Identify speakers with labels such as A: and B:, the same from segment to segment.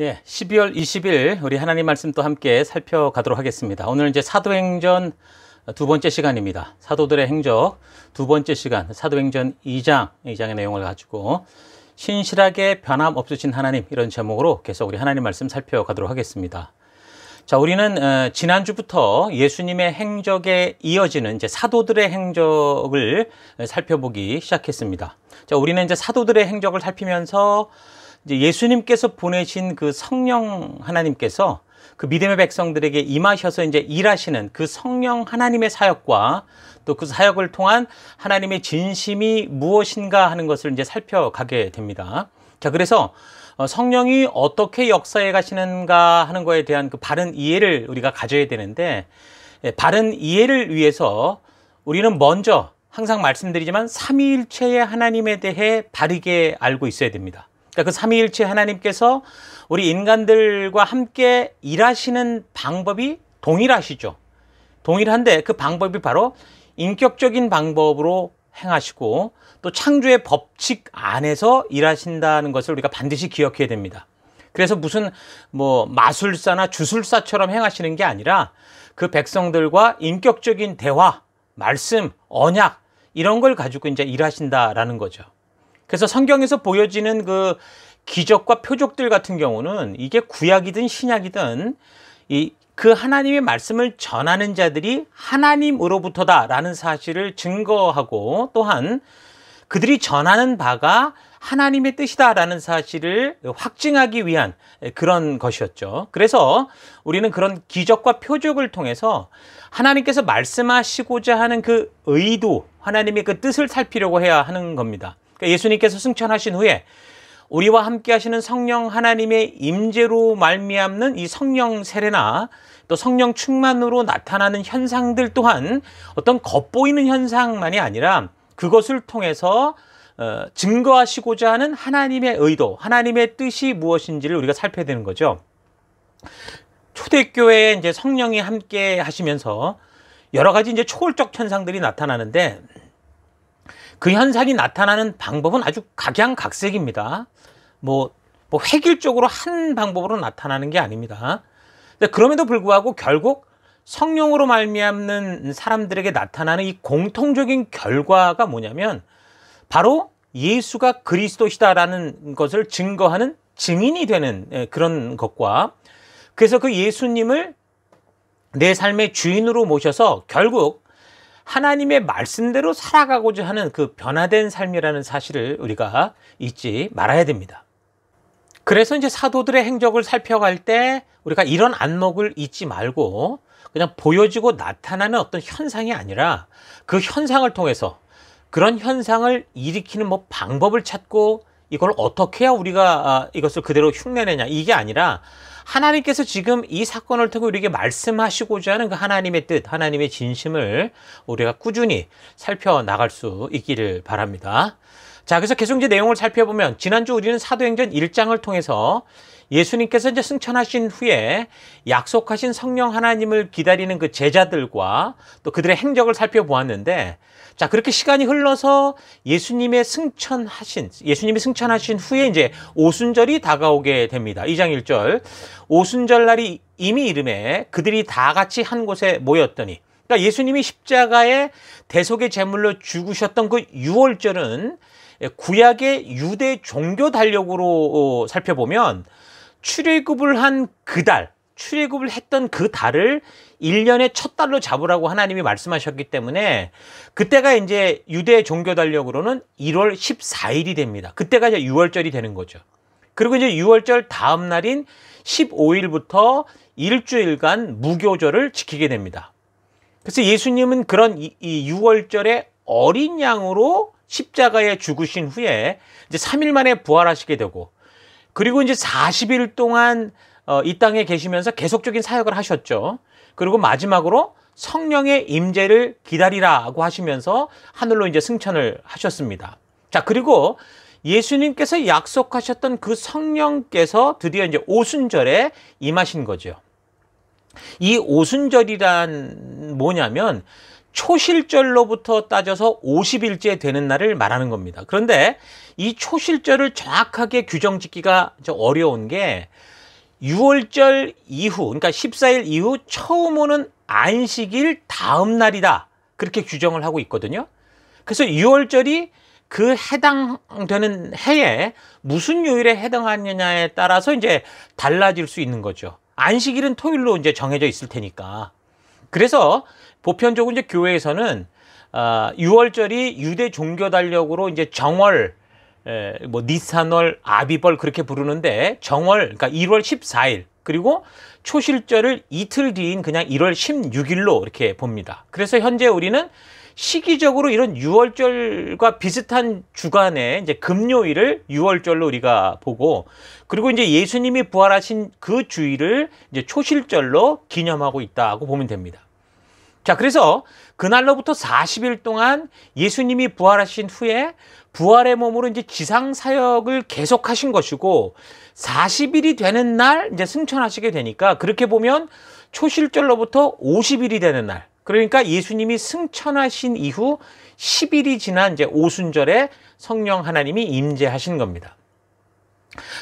A: 예, 12월 20일 우리 하나님 말씀 또 함께 살펴가도록 하겠습니다. 오늘 이제 사도행전 두 번째 시간입니다. 사도들의 행적 두 번째 시간, 사도행전 2장, 2장의 내용을 가지고 신실하게 변함 없으신 하나님 이런 제목으로 계속 우리 하나님 말씀 살펴가도록 하겠습니다. 자, 우리는 어, 지난주부터 예수님의 행적에 이어지는 이제 사도들의 행적을 살펴보기 시작했습니다. 자, 우리는 이제 사도들의 행적을 살피면서 이제 예수님께서 보내신 그 성령 하나님께서 그 믿음의 백성들에게 임하셔서 이제 일하시는 그 성령 하나님의 사역과 또 그 사역을 통한 하나님의 진심이 무엇인가 하는 것을 이제 살펴가게 됩니다. 자, 그래서 어, 성령이 어떻게 역사해 가시는가 하는 거에 대한 그 바른 이해를 우리가 가져야 되는데 예, 바른 이해를 위해서 우리는 먼저 항상 말씀드리지만 삼위일체의 하나님에 대해 바르게 알고 있어야 됩니다. 그러니까 그 삼위일체 하나님께서 우리 인간들과 함께 일하시는 방법이 동일하시죠. 동일한데 그 방법이 바로 인격적인 방법으로 행하시고 또 창조의 법칙 안에서 일하신다는 것을 우리가 반드시 기억해야 됩니다. 그래서 무슨 뭐 마술사나 주술사처럼 행하시는 게 아니라 그 백성들과 인격적인 대화, 말씀, 언약 이런 걸 가지고 이제 일하신다라는 거죠. 그래서 성경에서 보여지는 그 기적과 표적들 같은 경우는 이게 구약이든 신약이든 이 그 하나님의 말씀을 전하는 자들이 하나님으로부터다라는 사실을 증거하고 또한 그들이 전하는 바가 하나님의 뜻이다라는 사실을 확증하기 위한 그런 것이었죠. 그래서 우리는 그런 기적과 표적을 통해서 하나님께서 말씀하시고자 하는 그 의도, 하나님의 그 뜻을 살피려고 해야 하는 겁니다. 그러니까 예수님께서 승천하신 후에 우리와 함께 하시는 성령 하나님의 임재로 말미암는 이 성령 세례나 또 성령 충만으로 나타나는 현상들 또한 어떤 겉보이는 현상만이 아니라 그것을 통해서 어, 증거하시고자 하는 하나님의 의도, 하나님의 뜻이 무엇인지를 우리가 살펴야 되는 거죠. 초대교회에 이제 성령이 함께 하시면서 여러 가지 이제 초월적 현상들이 나타나는데 그 현상이 나타나는 방법은 아주 각양각색입니다. 뭐, 뭐 획일적으로 한 방법으로 나타나는 게 아닙니다. 근데 그럼에도 불구하고 결국 성령으로 말미암는 사람들에게 나타나는 이 공통적인 결과가 뭐냐면 바로 예수가 그리스도시다라는 것을 증거하는 증인이 되는 예, 그런 것과 그래서 그 예수님을 내 삶의 주인으로 모셔서 결국 하나님의 말씀대로 살아가고자 하는 그 변화된 삶이라는 사실을 우리가 잊지 말아야 됩니다. 그래서 이제 사도들의 행적을 살펴갈 때 우리가 이런 안목을 잊지 말고 그냥 보여지고 나타나는 어떤 현상이 아니라 그 현상을 통해서 그런 현상을 일으키는 뭐 방법을 찾고 이걸 어떻게 해야 우리가 아, 이것을 그대로 흉내내냐 이게 아니라 하나님께서 지금 이 사건을 통해 우리에게 말씀하시고자 하는 그 하나님의 뜻, 하나님의 진심을 우리가 꾸준히 살펴나갈 수 있기를 바랍니다. 자, 그래서 개성지 내용을 살펴보면 지난주 우리는 사도행전 1장을 통해서 예수님께서 이제 승천하신 후에 약속하신 성령 하나님을 기다리는 그 제자들과 또 그들의 행적을 살펴보았는데 자, 그렇게 시간이 흘러서 예수님의 승천하신 예수님이 승천하신 후에 이제 오순절이 다가오게 됩니다. 2장 1절. 오순절 날이 이미 이름에 그들이 다 같이 한 곳에 모였더니 그러니까 예수님이 십자가에 대속의 제물로 죽으셨던 그 6월절은 예, 구약의 유대 종교 달력으로 어, 살펴보면 출애굽을 한 그 달, 출애굽을 했던 그 달을 1년의 첫 달로 잡으라고 하나님이 말씀하셨기 때문에 그때가 이제 유대 종교 달력으로는 1월 14일이 됩니다. 그때가 이제 6월절이 되는 거죠. 그리고 이제 6월절 다음 날인 15일부터 일주일간 무교절을 지키게 됩니다. 그래서 예수님은 그런 이, 이6월절의 어린 양으로 십자가에 죽으신 후에 이제 3일 만에 부활하시게 되고 그리고 이제 40일 동안 어, 이 땅에 계시면서 계속적인 사역을 하셨죠. 그리고 마지막으로 성령의 임재를 기다리라고 하시면서 하늘로 이제 승천을 하셨습니다. 자, 그리고 예수님께서 약속하셨던 그 성령께서 드디어 이제 오순절에 임하신 거죠. 이 오순절이란 뭐냐면 초실절로부터 따져서 50일째 되는 날을 말하는 겁니다. 그런데 이 초실절을 정확하게 규정 짓기가 어려운 게 6월절 이후, 그러니까 14일 이후 처음 오는 안식일 다음 날이다. 그렇게 규정을 하고 있거든요. 그래서 6월절이 그 해당되는 해에 무슨 요일에 해당하느냐에 따라서 이제 달라질 수 있는 거죠. 안식일은 토요일로 이제 정해져 있을 테니까. 그래서 보편적으로 이제 교회에서는 아, 6월절이 유대 종교 달력으로 이제 정월 에, 뭐 니산월 아비벌 그렇게 부르는데 정월 그러니까 1월 14일 그리고 초실절을 이틀 뒤인 그냥 1월 16일로 이렇게 봅니다. 그래서 현재 우리는 시기적으로 이런 유월절과 비슷한 주간에 이제 금요일을 유월절로 우리가 보고 그리고 이제 예수님이 부활하신 그 주일을 이제 초실절로 기념하고 있다고 보면 됩니다. 자, 그래서 그날로부터 40일 동안 예수님이 부활하신 후에 부활의 몸으로 이제 지상 사역을 계속하신 것이고 40일이 되는 날 이제 승천하시게 되니까 그렇게 보면 초실절로부터 50일이 되는 날 그러니까 예수님이 승천하신 이후 10일이 지난 이제 오순절에 성령 하나님이 임재하신 겁니다.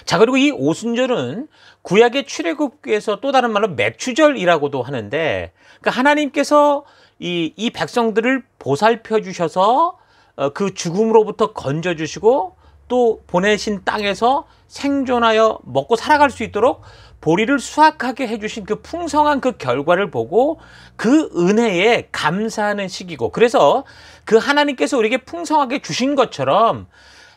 A: 자 그리고 이 오순절은 구약의 출애굽기에서 또 다른 말로 맥추절이라고도 하는데 그러니까 하나님께서 이, 이 백성들을 보살펴 주셔서 어, 그 죽음으로부터 건져 주시고 또 보내신 땅에서 생존하여 먹고 살아갈 수 있도록 보리를 수확하게 해주신 그 풍성한 그 결과를 보고 그 은혜에 감사하는 시기고 그래서 그 하나님께서 우리에게 풍성하게 주신 것처럼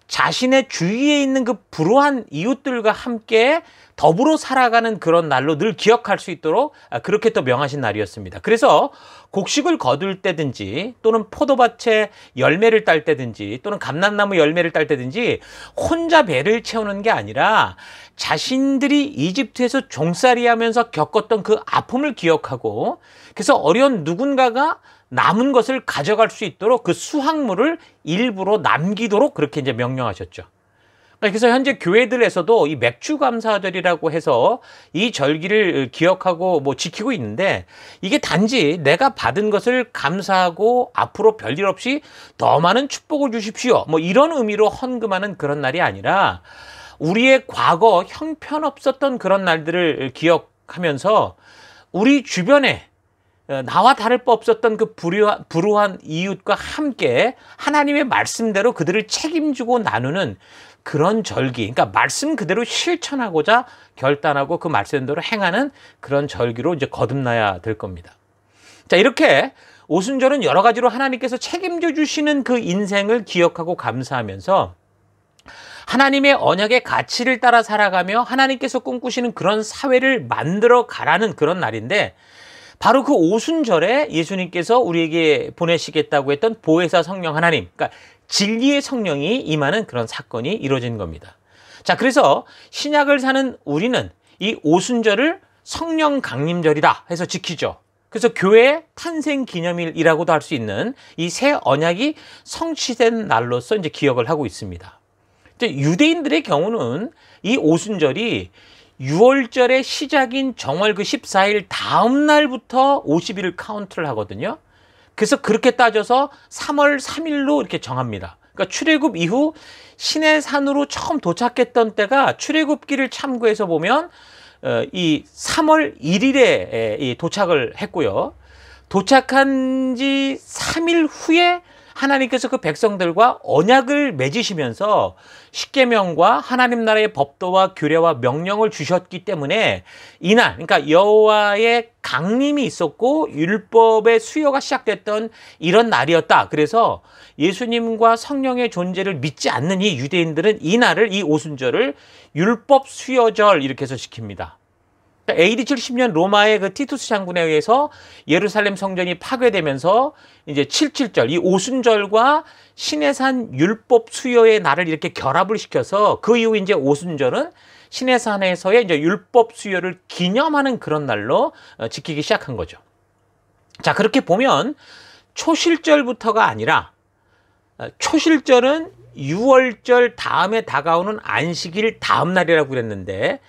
A: 자신의 주위에 있는 그 불우한 이웃들과 함께 더불어 살아가는 그런 날로 늘 기억할 수 있도록 아, 그렇게 또 명하신 날이었습니다. 그래서 곡식을 거둘 때든지 또는 포도밭에 열매를 딸 때든지 또는 감람나무 열매를 딸 때든지 혼자 배를 채우는 게 아니라 자신들이 이집트에서 종살이 하면서 겪었던 그 아픔을 기억하고 그래서 어려운 누군가가 남은 것을 가져갈 수 있도록 그 수확물을 일부러 남기도록 그렇게 이제 명령하셨죠. 그러니까 그래서 현재 교회들에서도 이 맥주 감사절이라고 해서 이 절기를 기억하고 뭐 지키고 있는데 이게 단지 내가 받은 것을 감사하고 앞으로 별일 없이 더 많은 축복을 주십시오. 뭐 이런 의미로 헌금하는 그런 날이 아니라 우리의 과거 형편없었던 그런 날들을 기억하면서 우리 주변에 어, 나와 다를 바 없었던 그 불우한, 불우한 이웃과 함께 하나님의 말씀대로 그들을 책임지고 나누는 그런 절기, 그러니까 말씀 그대로 실천하고자 결단하고 그 말씀대로 행하는 그런 절기로 이제 거듭나야 될 겁니다. 자, 이렇게 오순절은 여러 가지로 하나님께서 책임져 주시는 그 인생을 기억하고 감사하면서 하나님의 언약의 가치를 따라 살아가며 하나님께서 꿈꾸시는 그런 사회를 만들어 가라는 그런 날인데 바로 그 오순절에 예수님께서 우리에게 보내시겠다고 했던 보혜사 성령 하나님, 그러니까 진리의 성령이 임하는 그런 사건이 이루어진 겁니다. 자, 그래서 신약을 사는 우리는 이 오순절을 성령 강림절이다 해서 지키죠. 그래서 교회 탄생 기념일이라고도 할 수 있는 이 새 언약이 성취된 날로서 이제 기억을 하고 있습니다. 이제 유대인들의 경우는 이 오순절이 6월절의 시작인 정월 그 14일 다음 날부터 5 0일 카운트를 하거든요. 그래서 그렇게 따져서 3월 3일로 이렇게 정합니다. 그러니까 출애굽 이후 신의 산으로 처음 도착했던 때가 출애굽기를 참고해서 보면 어, 이 3월 1일에 도착을 했고요. 도착한 지 3일 후에 하나님께서 그 백성들과 언약을 맺으시면서 십계명과 하나님 나라의 법도와 규례와 명령을 주셨기 때문에 이날 그러니까 여호와의 강림이 있었고 율법의 수요가 시작됐던 이런 날이었다. 그래서 예수님과 성령의 존재를 믿지 않는 이 유대인들은 이 날을 이 오순절을 율법 수요절 이렇게 해서 지킵니다. 그러니까 AD 70년 로마의 그 티투스 장군에 의해서 예루살렘 성전이 파괴되면서 이제 77절, 이 오순절과 신해산 율법 수요의 날을 이렇게 결합을 시켜서 그 이후 이제 오순절은 신해산에서의 이제 율법 수요를 기념하는 그런 날로 어, 지키기 시작한 거죠. 자, 그렇게 보면 초실절부터가 아니라 어, 초실절은 6월절 다음에 다가오는 안식일 다음 날이라고 그랬는데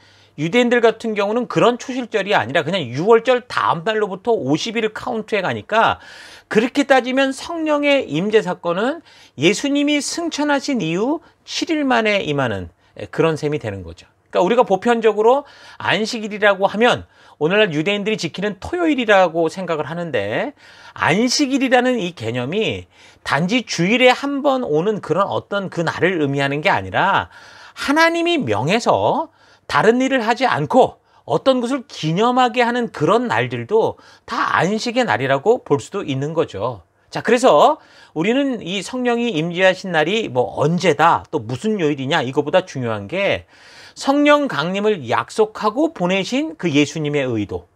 A: 유대인들 같은 경우는 그런 초실절이 아니라 그냥 6월절 다음 날로부터 50일 카운트해 가니까 그렇게 따지면 성령의 임재 사건은 예수님이 승천하신 이후 7일 만에 임하는 예, 그런 셈이 되는 거죠. 그러니까 우리가 보편적으로 안식일이라고 하면 오늘날 유대인들이 지키는 토요일이라고 생각을 하는데 안식일이라는 이 개념이 단지 주일에 한 번 오는 그런 어떤 그 날을 의미하는 게 아니라 하나님이 명해서 다른 일을 하지 않고 어떤 것을 기념하게 하는 그런 날들도 다 안식의 날이라고 볼 수도 있는 거죠. 자, 그래서 우리는 이 성령이 임재하신 날이 뭐 언제다 또 무슨 요일이냐 이거보다 중요한 게 성령 강림을 약속하고 보내신 그 예수님의 의도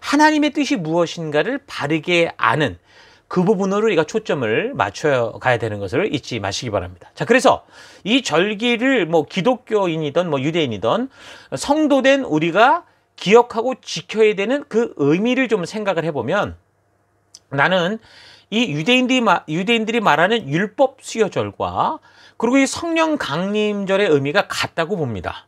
A: 하나님의 뜻이 무엇인가를 바르게 아는 그 부분으로 우리가 초점을 맞춰 가야 되는 것을 잊지 마시기 바랍니다. 자, 그래서 이 절기를 뭐 기독교인이든 뭐 유대인이든 성도된 우리가 기억하고 지켜야 되는 그 의미를 좀 생각을 해보면 나는 이 유대인들이, 마, 유대인들이 말하는 율법 수여절과 그리고 이 성령 강림절의 의미가 같다고 봅니다.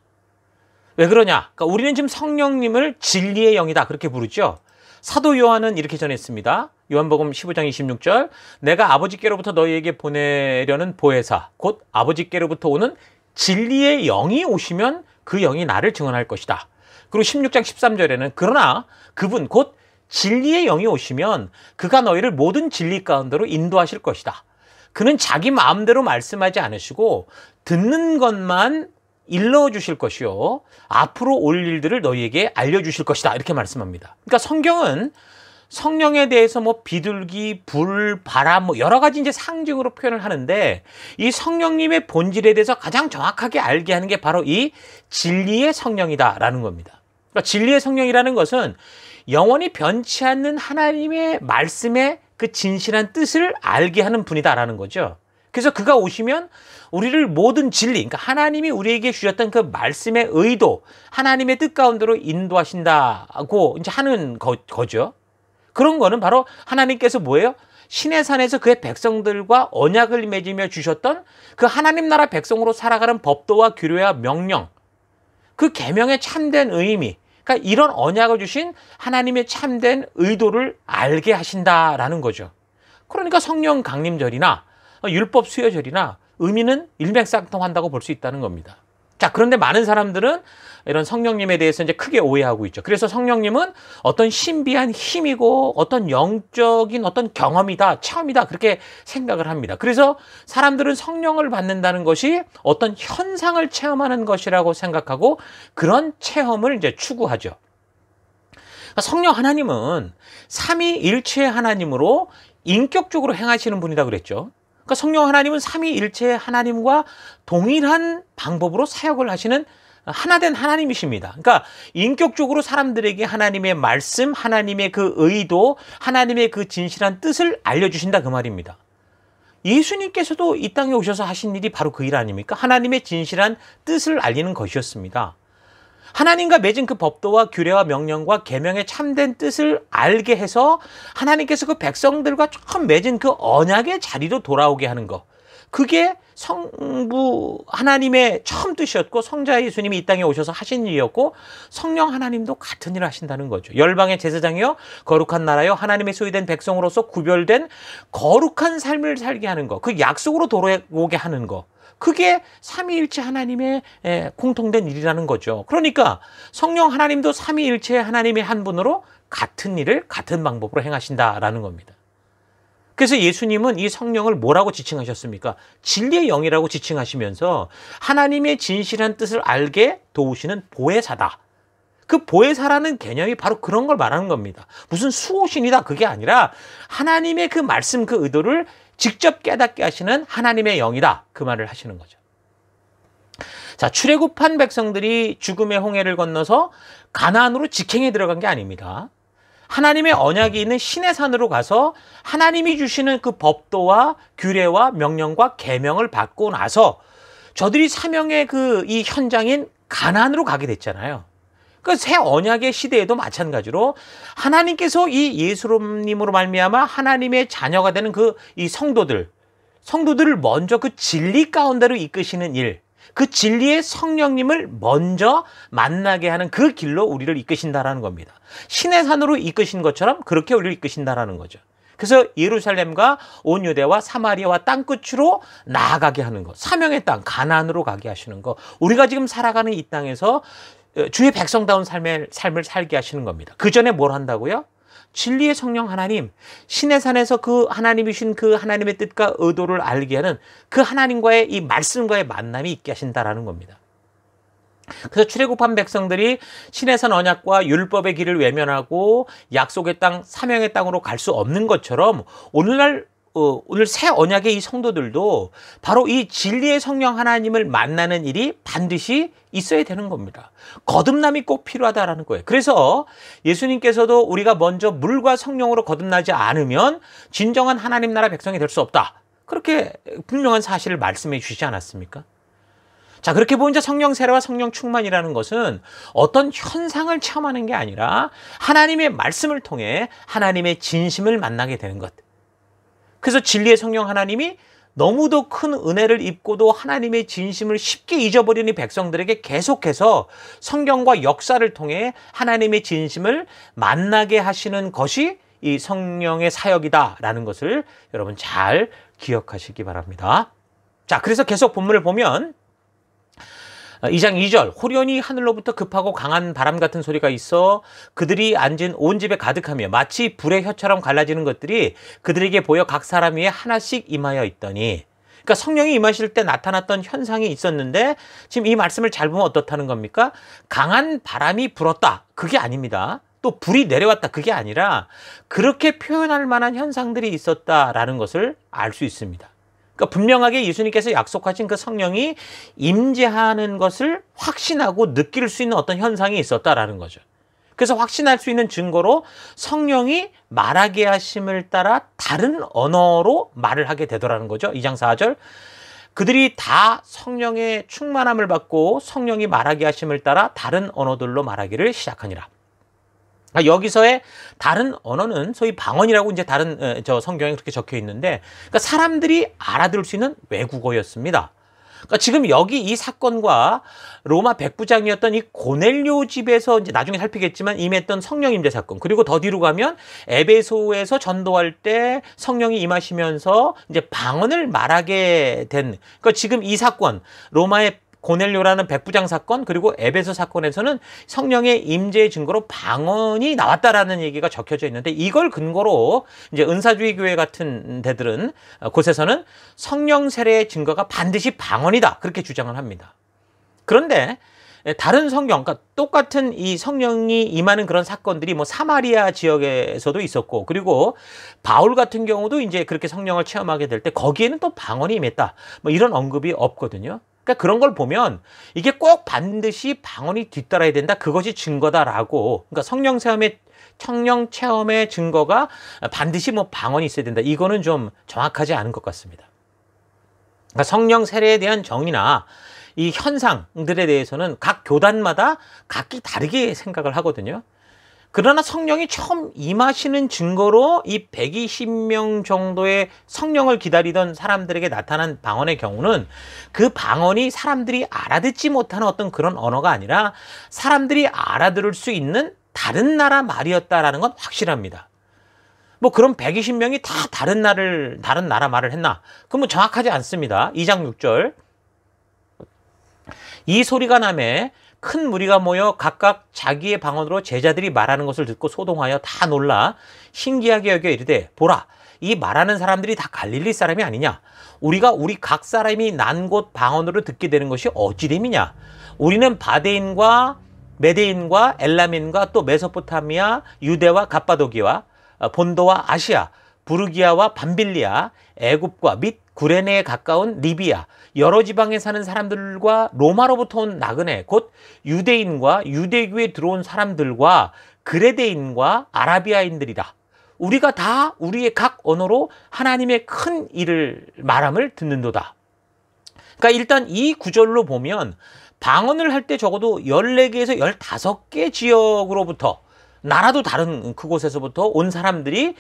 A: 왜 그러냐? 그러니까 우리는 지금 성령님을 진리의 영이다 그렇게 부르죠. 사도 요한은 이렇게 전했습니다. 요한복음 15장 26절 내가 아버지께로부터 너희에게 보내려는 보혜사 곧 아버지께로부터 오는 진리의 영이 오시면 그 영이 나를 증언할 것이다. 그리고 16장 13절에는 그러나 그분 곧 진리의 영이 오시면 그가 너희를 모든 진리 가운데로 인도하실 것이다. 그는 자기 마음대로 말씀하지 않으시고 듣는 것만 일러 주실 것이요 앞으로 올 일들을 너희에게 알려 주실 것이다 이렇게 말씀합니다. 그러니까 성경은 성령에 대해서 뭐 비둘기, 불, 바람 뭐 여러 가지 이제 상징으로 표현을 하는데 이 성령님의 본질에 대해서 가장 정확하게 알게 하는 게 바로 이 진리의 성령이다라는 겁니다. 그러니까 진리의 성령이라는 것은 영원히 변치 않는 하나님의 말씀의 그 진실한 뜻을 알게 하는 분이다라는 거죠. 그래서 그가 오시면 우리를 모든 진리, 그러니까 하나님이 우리에게 주셨던 그 말씀의 의도, 하나님의 뜻 가운데로 인도하신다고 이제 하는 거, 거죠. 그런 거는 바로 하나님께서 뭐예요? 신의 산에서 그의 백성들과 언약을 맺으며 주셨던 그 하나님 나라 백성으로 살아가는 법도와 규례와 명령, 그 계명의 참된 의미, 그러니까 이런 언약을 주신 하나님의 참된 의도를 알게 하신다라는 거죠. 그러니까 성령 강림절이나 어, 율법 수여절이나 의미는 일맥상통한다고 볼 수 있다는 겁니다. 자, 그런데 많은 사람들은 이런 성령님에 대해서 이제 크게 오해하고 있죠. 그래서 성령님은 어떤 신비한 힘이고 어떤 영적인 어떤 경험이다, 체험이다, 그렇게 생각을 합니다. 그래서 사람들은 성령을 받는다는 것이 어떤 현상을 체험하는 것이라고 생각하고 그런 체험을 이제 추구하죠. 그러니까 성령 하나님은 삼위일체 하나님으로 인격적으로 행하시는 분이다 그랬죠. 그러니까 성령 하나님은 삼위일체 하나님과 동일한 방법으로 사역을 하시는 하나된 하나님이십니다. 그러니까 인격적으로 사람들에게 하나님의 말씀, 하나님의 그 의도, 하나님의 그 진실한 뜻을 알려주신다 그 말입니다. 예수님께서도 이 땅에 오셔서 하신 일이 바로 그 일 아닙니까? 하나님의 진실한 뜻을 알리는 것이었습니다. 하나님과 맺은 그 법도와 규례와 명령과 계명의 참된 뜻을 알게 해서 하나님께서 그 백성들과 조금 맺은 그 언약의 자리로 돌아오게 하는 것. 그게 성부 하나님의 처음 뜻이었고 성자 예수님이 이 땅에 오셔서 하신 일이었고 성령 하나님도 같은 일을 하신다는 거죠. 열방의 제사장이요 거룩한 나라요 하나님의 소유된 백성으로서 구별된 거룩한 삶을 살게 하는 거. 그 약속으로 돌아오게 하는 거. 그게 삼위일체 하나님의 공통된 일이라는 거죠. 그러니까 성령 하나님도 삼위일체 하나님의 한 분으로 같은 일을 같은 방법으로 행하신다라는 겁니다. 그래서 예수님은 이 성령을 뭐라고 지칭하셨습니까? 진리의 영이라고 지칭하시면서 하나님의 진실한 뜻을 알게 도우시는 보혜사다. 그 보혜사라는 개념이 바로 그런 걸 말하는 겁니다. 무슨 수호신이다 그게 아니라 하나님의 그 말씀 그 의도를 직접 깨닫게 하시는 하나님의 영이다. 그 말을 하시는 거죠. 자, 출애굽한 백성들이 죽음의 홍해를 건너서 가나안으로 직행에 들어간 게 아닙니다. 하나님의 언약이 있는 신의 산으로 가서 하나님이 주시는 그 법도와 규례와 명령과 계명을 받고 나서 저들이 사명의 그 이 현장인 가나으로 가게 됐잖아요. 그새 언약의 시대에도 마찬가지로 하나님께서 이 예수님으로 말미암아 하나님의 자녀가 되는 그 이 성도들 성도들을 먼저 그 진리 가운데로 이끄시는 일, 그 진리의 성령님을 먼저 만나게 하는 그 길로 우리를 이끄신다라는 겁니다. 신의 산으로 이끄신 것처럼 그렇게 우리를 이끄신다라는 거죠. 그래서 예루살렘과 온 유대와 사마리아와 땅 끝으로 나아가게 하는 것, 사명의 땅가난으로 가게 하시는 것, 우리가 지금 살아가는 이 땅에서 어, 주의 백성다운 삶의, 삶을 살게 하시는 겁니다. 그 전에 뭘 한다고요? 진리의 성령 하나님, 신의 산에서 그 하나님이신 그 하나님의 뜻과 의도를 알게 하는 그 하나님과의 이 말씀과의 만남이 있게 하신다라는 겁니다. 그래서 출애굽한 백성들이 신해선 언약과 율법의 길을 외면하고 약속의 땅, 사명의 땅으로 갈 수 없는 것처럼 오늘날 어, 오늘 새 언약의 이 성도들도 바로 이 진리의 성령 하나님을 만나는 일이 반드시 있어야 되는 겁니다. 거듭남이 꼭 필요하다라는 거예요. 그래서 예수님께서도 우리가 먼저 물과 성령으로 거듭나지 않으면 진정한 하나님 나라 백성이 될 수 없다. 그렇게 분명한 사실을 말씀해 주시지 않았습니까? 자, 그렇게 보이자 성령 세례와 성령 충만이라는 것은 어떤 현상을 체험하는 게 아니라 하나님의 말씀을 통해 하나님의 진심을 만나게 되는 것. 그래서 진리의 성령 하나님이 너무도 큰 은혜를 입고도 하나님의 진심을 쉽게 잊어버리는 백성들에게 계속해서 성경과 역사를 통해 하나님의 진심을 만나게 하시는 것이 이 성령의 사역이다라는 것을 여러분 잘 기억하시기 바랍니다. 자, 그래서 계속 본문을 보면 2장 2절 호련히 하늘로부터 급하고 강한 바람 같은 소리가 있어 그들이 앉은 온 집에 가득하며 마치 불의 혀처럼 갈라지는 것들이 그들에게 보여 각 사람 위에 하나씩 임하여 있더니 그러니까 성령이 임하실 때 나타났던 현상이 있었는데 지금 이 말씀을 잘 보면 어떻다는 겁니까? 강한 바람이 불었다. 그게 아닙니다. 또 불이 내려왔다. 그게 아니라 그렇게 표현할 만한 현상들이 있었다라는 것을 알 수 있습니다. 그러니까 분명하게 예수님께서 약속하신 그 성령이 임재하는 것을 확신하고 느낄 수 있는 어떤 현상이 있었다라는 거죠. 그래서 확신할 수 있는 증거로 성령이 말하게 하심을 따라 다른 언어로 말을 하게 되더라는 거죠. 2장 4절. 그들이 다 성령의 충만함을 받고 성령이 말하게 하심을 따라 다른 언어들로 말하기를 시작하니라. 아, 여기서의 다른 언어는 소위 방언이라고 이제 다른 저 성경에 그렇게 적혀 있는데 그러니까 사람들이 알아들을 수 있는 외국어였습니다. 그러니까 지금 여기 이 사건과 로마 백부장이었던 이 고넬료 집에서 이제 나중에 살피겠지만 임했던 성령 임재 사건 그리고 더 뒤로 가면 에베소에서 전도할 때 성령이 임하시면서 이제 방언을 말하게 된 그러니까 지금 이 사건 로마의 고넬료라는 백부장 사건 그리고 에베소 사건에서는 성령의 임재 증거로 방언이 나왔다라는 얘기가 적혀져 있는데 이걸 근거로 이제 은사주의 교회 같은 데들은 어, 곳에서는 성령 세례의 증거가 반드시 방언이다 그렇게 주장을 합니다. 그런데 예, 다른 성경, 그러니까 똑같은 이 성령이 임하는 그런 사건들이 뭐 사마리아 지역에서도 있었고, 그리고 바울 같은 경우도 이제 그렇게 성령을 체험하게 될 때 거기에는 또 방언이 임했다. 뭐 이런 언급이 없거든요. 그러니까 그런 걸 보면 이게 꼭 반드시 방언이 뒤따라야 된다. 그것이 증거다라고. 그러니까 성령 체험의 청령 체험의 증거가 반드시 뭐 방언이 있어야 된다. 이거는 좀 정확하지 않은 것 같습니다. 그러니까 성령 세례에 대한 정의나 이 현상들에 대해서는 각 교단마다 각기 다르게 생각을 하거든요. 그러나 성령이 처음 임하시는 증거로 이 120명 정도의 성령을 기다리던 사람들에게 나타난 방언의 경우는 그 방언이 사람들이 알아듣지 못하는 어떤 그런 언어가 아니라 사람들이 알아들을 수 있는 다른 나라 말이었다라는 건 확실합니다. 뭐 그럼 120명이 다 다른 나를 다른 나라 말을 했나? 그러뭐 정확하지 않습니다. 2장 6절. 이 소리가 남에 큰 무리가 모여 각각 자기의 방언으로 제자들이 말하는 것을 듣고 소동하여 다 놀라 신기하게 여겨 이르되 보라 이 말하는 사람들이 다 갈릴리 사람이 아니냐 우리가 우리 각 사람이 난 곳 방언으로 듣게 되는 것이 어찌됨이냐 우리는 바데인과 메데인과 엘라민과 또 메소포타미아 유대와 갑바도기와 어, 본도와 아시아 부르기아와 밤빌리아 애굽과 및 구레네에 가까운 리비아, 여러 지방에 사는 사람들과 로마로부터 온 나그네, 곧 유대인과 유대교에 들어온 사람들과 그레데인과 아라비아인들이다. 우리가 다 우리의 각 언어로 하나님의 큰 일을 말함을 듣는도다. 그러니까 일단 이 구절로 보면 방언을 할 때 적어도 14개에서 15개 지역으로부터 나라도 다른 그곳에서부터 온 사람들이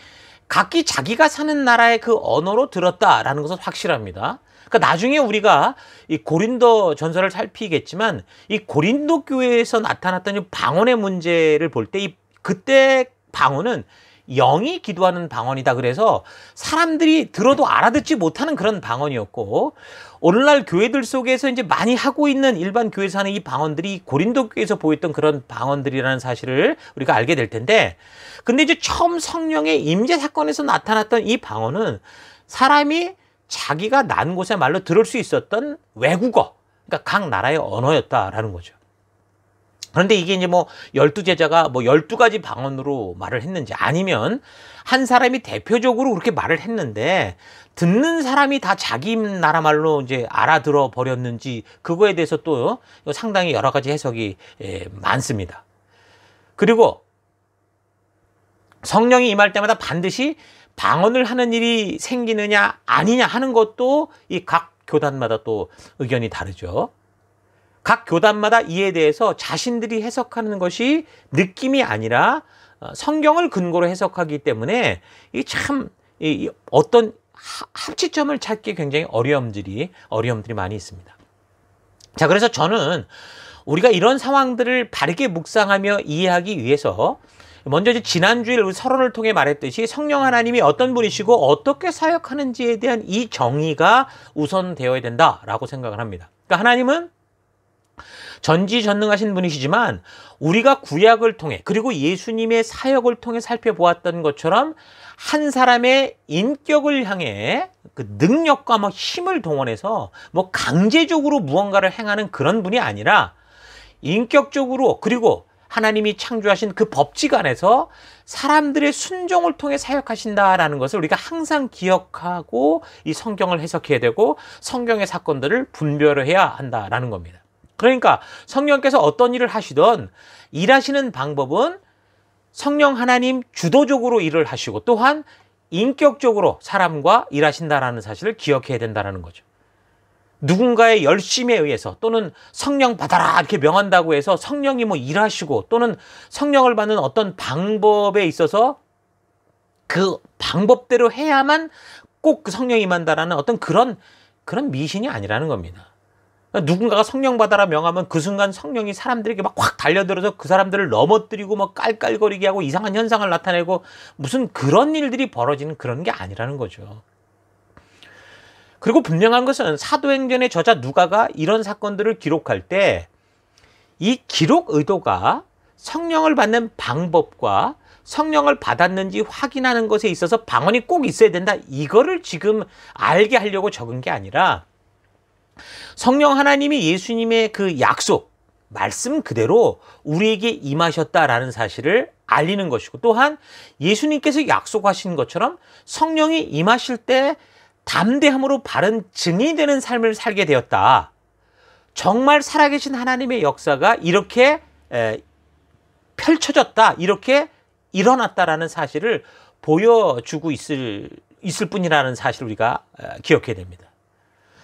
A: 각기 자기가 사는 나라의 그 언어로 들었다라는 것은 확실합니다. 그러니까 나중에 우리가 이 고린도 전설을 살피겠지만 이 고린도 교회에서 나타났던 이 방언의 문제를 볼 때 이 그때 방언은 영이 기도하는 방언이다 그래서 사람들이 들어도 알아듣지 못하는 그런 방언이었고 오늘날 교회들 속에서 이제 많이 하고 있는 일반 교회에서 하는 이 방언들이 고린도 교회에서 보였던 그런 방언들이라는 사실을 우리가 알게 될 텐데 근데 이제 처음 성령의 임재 사건에서 나타났던 이 방언은 사람이 자기가 난 곳에 말로 들을 수 있었던 외국어 그러니까 각 나라의 언어였다라는 거죠. 그런데 이게 이제 뭐1 2 제자가 뭐1 2 가지 방언으로 말을 했는지 아니면 한 사람이 대표적으로 그렇게 말을 했는데 듣는 사람이 다 자기 나라 말로 이제 알아들어 버렸는지 그거에 대해서 또 상당히 여러 가지 해석이 예, 많습니다. 그리고 성령이 임할 때마다 반드시 방언을 하는 일이 생기느냐 아니냐 하는 것도 이 각 교단마다 또 의견이 다르죠. 각 교단마다 이에 대해서 자신들이 해석하는 것이 느낌이 아니라 어, 성경을 근거로 해석하기 때문에 참이 어떤 합치점을 찾기 굉장히 어려움들이 어려움들이 많이 있습니다. 자, 그래서 저는 우리가 이런 상황들을 바르게 묵상하며 이해하기 위해서 먼저 이제 지난주에 서로를 통해 말했듯이 성령 하나님이 어떤 분이시고 어떻게 사역하는지에 대한 이 정의가 우선 되어야 된다라고 생각을 합니다. 그러니까 하나님은 전지전능하신 분이시지만 우리가 구약을 통해 그리고 예수님의 사역을 통해 살펴보았던 것처럼 한 사람의 인격을 향해 그 능력과 뭐 힘을 동원해서 뭐 강제적으로 무언가를 행하는 그런 분이 아니라 인격적으로 그리고 하나님이 창조하신 그 법칙 안에서 사람들의 순종을 통해 사역하신다라는 것을 우리가 항상 기억하고 이 성경을 해석해야 되고 성경의 사건들을 분별해야 한다라는 겁니다. 그러니까 성령께서 어떤 일을 하시던 일하시는 방법은 성령 하나님 주도적으로 일을 하시고 또한 인격적으로 사람과 일하신다라는 사실을 기억해야 된다는 거죠. 누군가의 열심에 의해서 또는 성령 받아라 이렇게 명한다고 해서 성령이 뭐 일하시고 또는 성령을 받는 어떤 방법에 있어서 그 방법대로 해야만 꼭 성령이 만다라는 어떤 그런 그런 미신이 아니라는 겁니다. 그러니까 누군가가 성령 받아라 명하면 그 순간 성령이 사람들에게 막 확 달려들어서 그 사람들을 넘어뜨리고 막 깔깔거리게 하고 이상한 현상을 나타내고 무슨 그런 일들이 벌어지는 그런 게 아니라는 거죠. 그리고 분명한 것은 사도행전의 저자 누가가 이런 사건들을 기록할 때 이 기록 의도가 성령을 받는 방법과 성령을 받았는지 확인하는 것에 있어서 방언이 꼭 있어야 된다. 이거를 지금 알게 하려고 적은 게 아니라 성령 하나님이 예수님의 그 약속, 말씀 그대로 우리에게 임하셨다라는 사실을 알리는 것이고 또한 예수님께서 약속하신 것처럼 성령이 임하실 때 담대함으로 바른 증인이 되는 삶을 살게 되었다. 정말 살아계신 하나님의 역사가 이렇게 펼쳐졌다, 이렇게 일어났다라는 사실을 보여주고 있을, 있을 뿐이라는 사실을 우리가 기억해야 됩니다.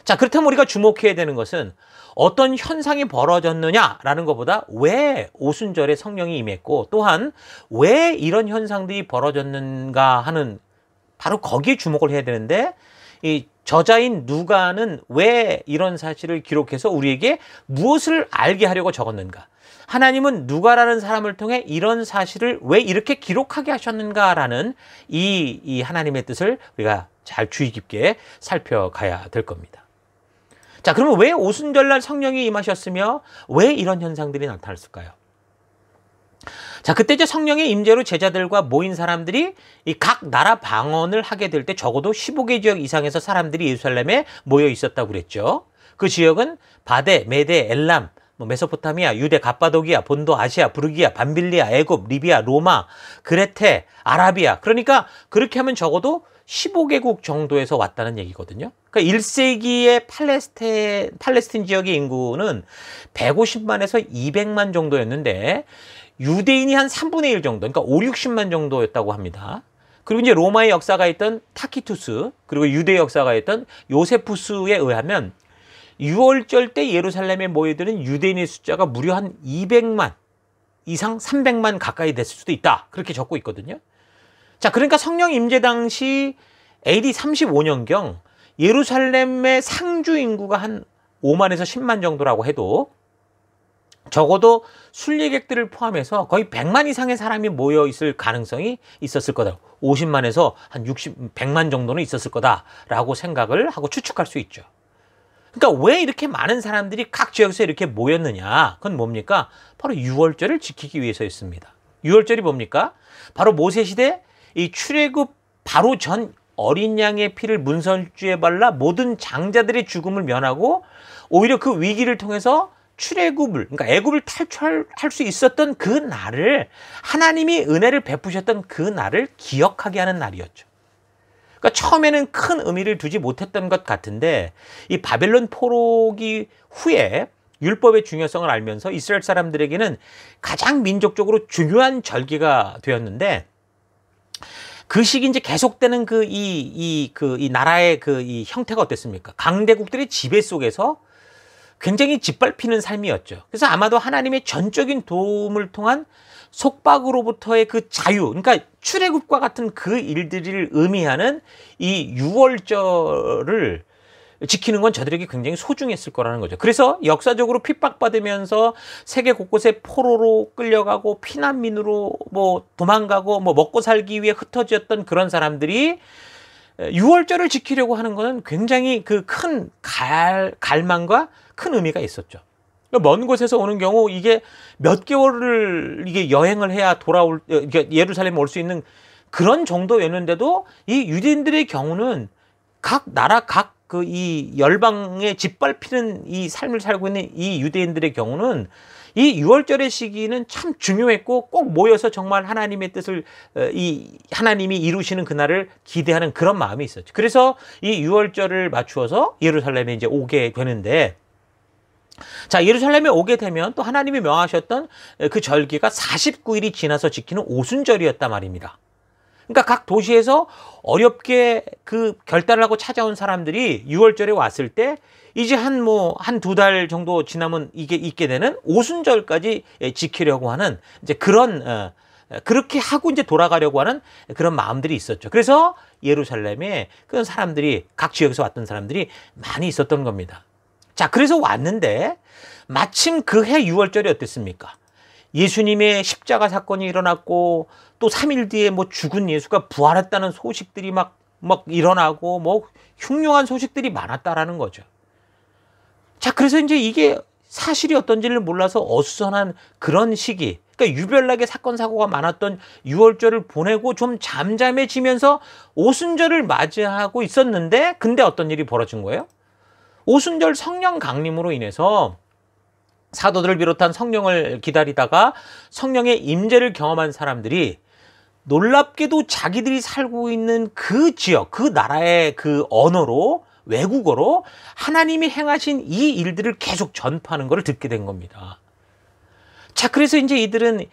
A: 자, 그렇다면 우리가 주목해야 되는 것은 어떤 현상이 벌어졌느냐라는 것보다 왜 오순절에 성령이 임했고 또한 왜 이런 현상들이 벌어졌는가 하는 바로 거기에 주목을 해야 되는데 이 저자인 누가는 왜 이런 사실을 기록해서 우리에게 무엇을 알게 하려고 적었는가? 하나님은 누가라는 사람을 통해 이런 사실을 왜 이렇게 기록하게 하셨는가라는 이, 이 하나님의 뜻을 우리가 잘 주의 깊게 살펴가야 될 겁니다. 자, 그러면 왜 오순절날 성령이 임하셨으며 왜 이런 현상들이 나타났을까요? 자, 그때 이제 성령의 임재로 제자들과 모인 사람들이 이 각 나라 방언을 하게 될 때 적어도 15개 지역 이상에서 사람들이 예루살렘에 모여 있었다고 그랬죠. 그 지역은 바데, 메데, 엘람, 뭐 메소포타미아, 유대, 갑바도기아, 본도, 아시아, 부르기아, 반빌리아, 애굽, 리비아, 로마, 그레테, 아라비아. 그러니까 그렇게 하면 적어도 15개국 정도에서 왔다는 얘기거든요. 그러니까 1세기의 팔레스테, 팔레스틴 지역의 인구는 150만에서 200만 정도였는데 유대인이 한 3분의 1 정도, 그러니까 5, 60만 정도였다고 합니다. 그리고 이제 로마의 역사가 있던 타키투스, 그리고 유대 역사가 있던 요세푸스에 의하면 6월절 때 예루살렘에 모여드는 유대인의 숫자가 무려 한 200만 이상 300만 가까이 됐을 수도 있다. 그렇게 적고 있거든요. 자, 그러니까 성령 임재 당시 AD 35년경 예루살렘의 상주 인구가 한 5만에서 10만 정도라고 해도 적어도 순례객들을 포함해서 거의 100만 이상의 사람이 모여 있을 가능성이 있었을 거다. 50만에서 한 60, 100만 정도는 있었을 거다라고 생각을 하고 추측할 수 있죠. 그러니까 왜 이렇게 많은 사람들이 각 지역에서 이렇게 모였느냐? 그건 뭡니까? 바로 유월절을 지키기 위해서였습니다. 유월절이 뭡니까? 바로 모세 시대 이 출애굽 바로 전 어린 양의 피를 문설주에 발라 모든 장자들의 죽음을 면하고 오히려 그 위기를 통해서 출애굽을 그러니까 애굽을 탈출할 수 있었던 그 날을 하나님이 은혜를 베푸셨던 그 날을 기억하게 하는 날이었죠. 그러니까 처음에는 큰 의미를 두지 못했던 것 같은데 이 바벨론 포로기 후에 율법의 중요성을 알면서 이스라엘 사람들에게는 가장 민족적으로 중요한 절기가 되었는데 그 시기 이제 계속되는 그 이 이 그이 그, 나라의 그 이 형태가 어땠습니까? 강대국들의 지배 속에서 굉장히 짓밟히는 삶이었죠. 그래서 아마도 하나님의 전적인 도움을 통한 속박으로부터의 그 자유, 그러니까 출애굽과 같은 그 일들을 의미하는 이 유월절을 지키는 건 저들에게 굉장히 소중했을 거라는 거죠. 그래서 역사적으로 핍박받으면서 세계 곳곳에 포로로 끌려가고 피난민으로 뭐 도망가고 뭐 먹고 살기 위해 흩어졌던 그런 사람들이 6월절을 지키려고 하는 것은 굉장히 그 큰 갈망과 큰 의미가 있었죠. 그러니까 먼 곳에서 오는 경우 이게 몇 개월을 이게 여행을 해야 돌아올 예루살렘에 올 수 있는 그런 정도였는데도 이 유대인들의 경우는 각 나라 각 그이 열방에 짓밟히는 이 삶을 살고 있는 이 유대인들의 경우는 이 유월절의 시기는 참 중요했고 꼭 모여서 정말 하나님의 뜻을 어, 이 하나님이 이루시는 그날을 기대하는 그런 마음이 있었죠. 그래서 이 유월절을 맞추어서 예루살렘에 이제 오게 되는데 자, 예루살렘에 오게 되면 또 하나님이 명하셨던 그 절기가 49일이 지나서 지키는 오순절이었단 말입니다. 그러니까 각 도시에서 어렵게 그 결단을 하고 찾아온 사람들이 6월절에 왔을 때 이제 한 뭐 한 두 달 정도 지나면 이게 있게 되는 오순절까지 예, 지키려고 하는 이제 그런 어, 어, 그렇게 하고 이제 돌아가려고 하는 그런 마음들이 있었죠. 그래서 예루살렘에 그런 사람들이 각 지역에서 왔던 사람들이 많이 있었던 겁니다. 자, 그래서 왔는데 마침 그해 6월절이 어땠습니까? 예수님의 십자가 사건이 일어났고 또 3일 뒤에 뭐 죽은 예수가 부활했다는 소식들이 막, 막 일어나고 뭐 흉흉한 소식들이 많았다라는 거죠. 자, 그래서 이제 이게 사실이 어떤지를 몰라서 어수선한 그런 시기. 그러니까 유별나게 사건 사고가 많았던 6월절을 보내고 좀 잠잠해지면서 오순절을 맞이하고 있었는데 근데 어떤 일이 벌어진 거예요? 오순절 성령 강림으로 인해서 사도들을 비롯한 성령을 기다리다가 성령의 임재를 경험한 사람들이 놀랍게도 자기들이 살고 있는 그 지역, 그 나라의 그 언어로 외국어로 하나님이 행하신 이 일들을 계속 전파하는 것을 듣게 된 겁니다. 자, 그래서 이제 이들은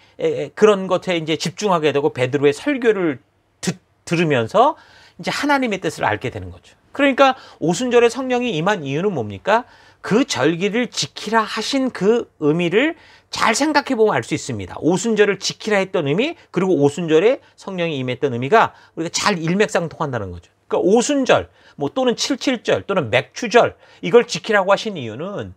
A: 그런 것에 이제 집중하게 되고 베드로의 설교를 듣, 들으면서 이제 하나님의 뜻을 알게 되는 거죠. 그러니까 오순절에 성령이 임한 이유는 뭡니까? 그 절기를 지키라 하신 그 의미를 잘 생각해 보면 알 수 있습니다. 오순절을 지키라 했던 의미 그리고 오순절에 성령이 임했던 의미가 우리가 잘 일맥상통한다는 거죠. 그러니까 오순절 뭐 또는 칠칠절 또는 맥추절 이걸 지키라고 하신 이유는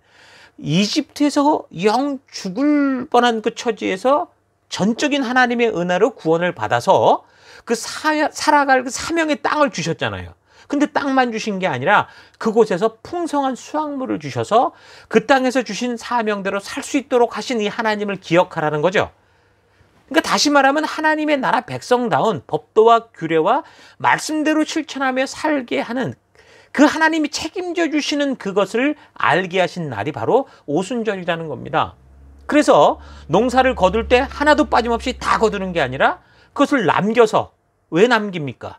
A: 이집트에서 영 죽을 뻔한 그 처지에서 전적인 하나님의 은혜로 구원을 받아서 그 사, 살아갈 그 사명의 땅을 주셨잖아요. 근데 땅만 주신 게 아니라 그곳에서 풍성한 수확물을 주셔서 그 땅에서 주신 사명대로 살 수 있도록 하신 이 하나님을 기억하라는 거죠. 그러니까 다시 말하면 하나님의 나라 백성다운 법도와 규례와 말씀대로 실천하며 살게 하는 그 하나님이 책임져 주시는 그것을 알게 하신 날이 바로 오순절이라는 겁니다. 그래서 농사를 거둘 때 하나도 빠짐없이 다 거두는 게 아니라 그것을 남겨서 왜 남깁니까?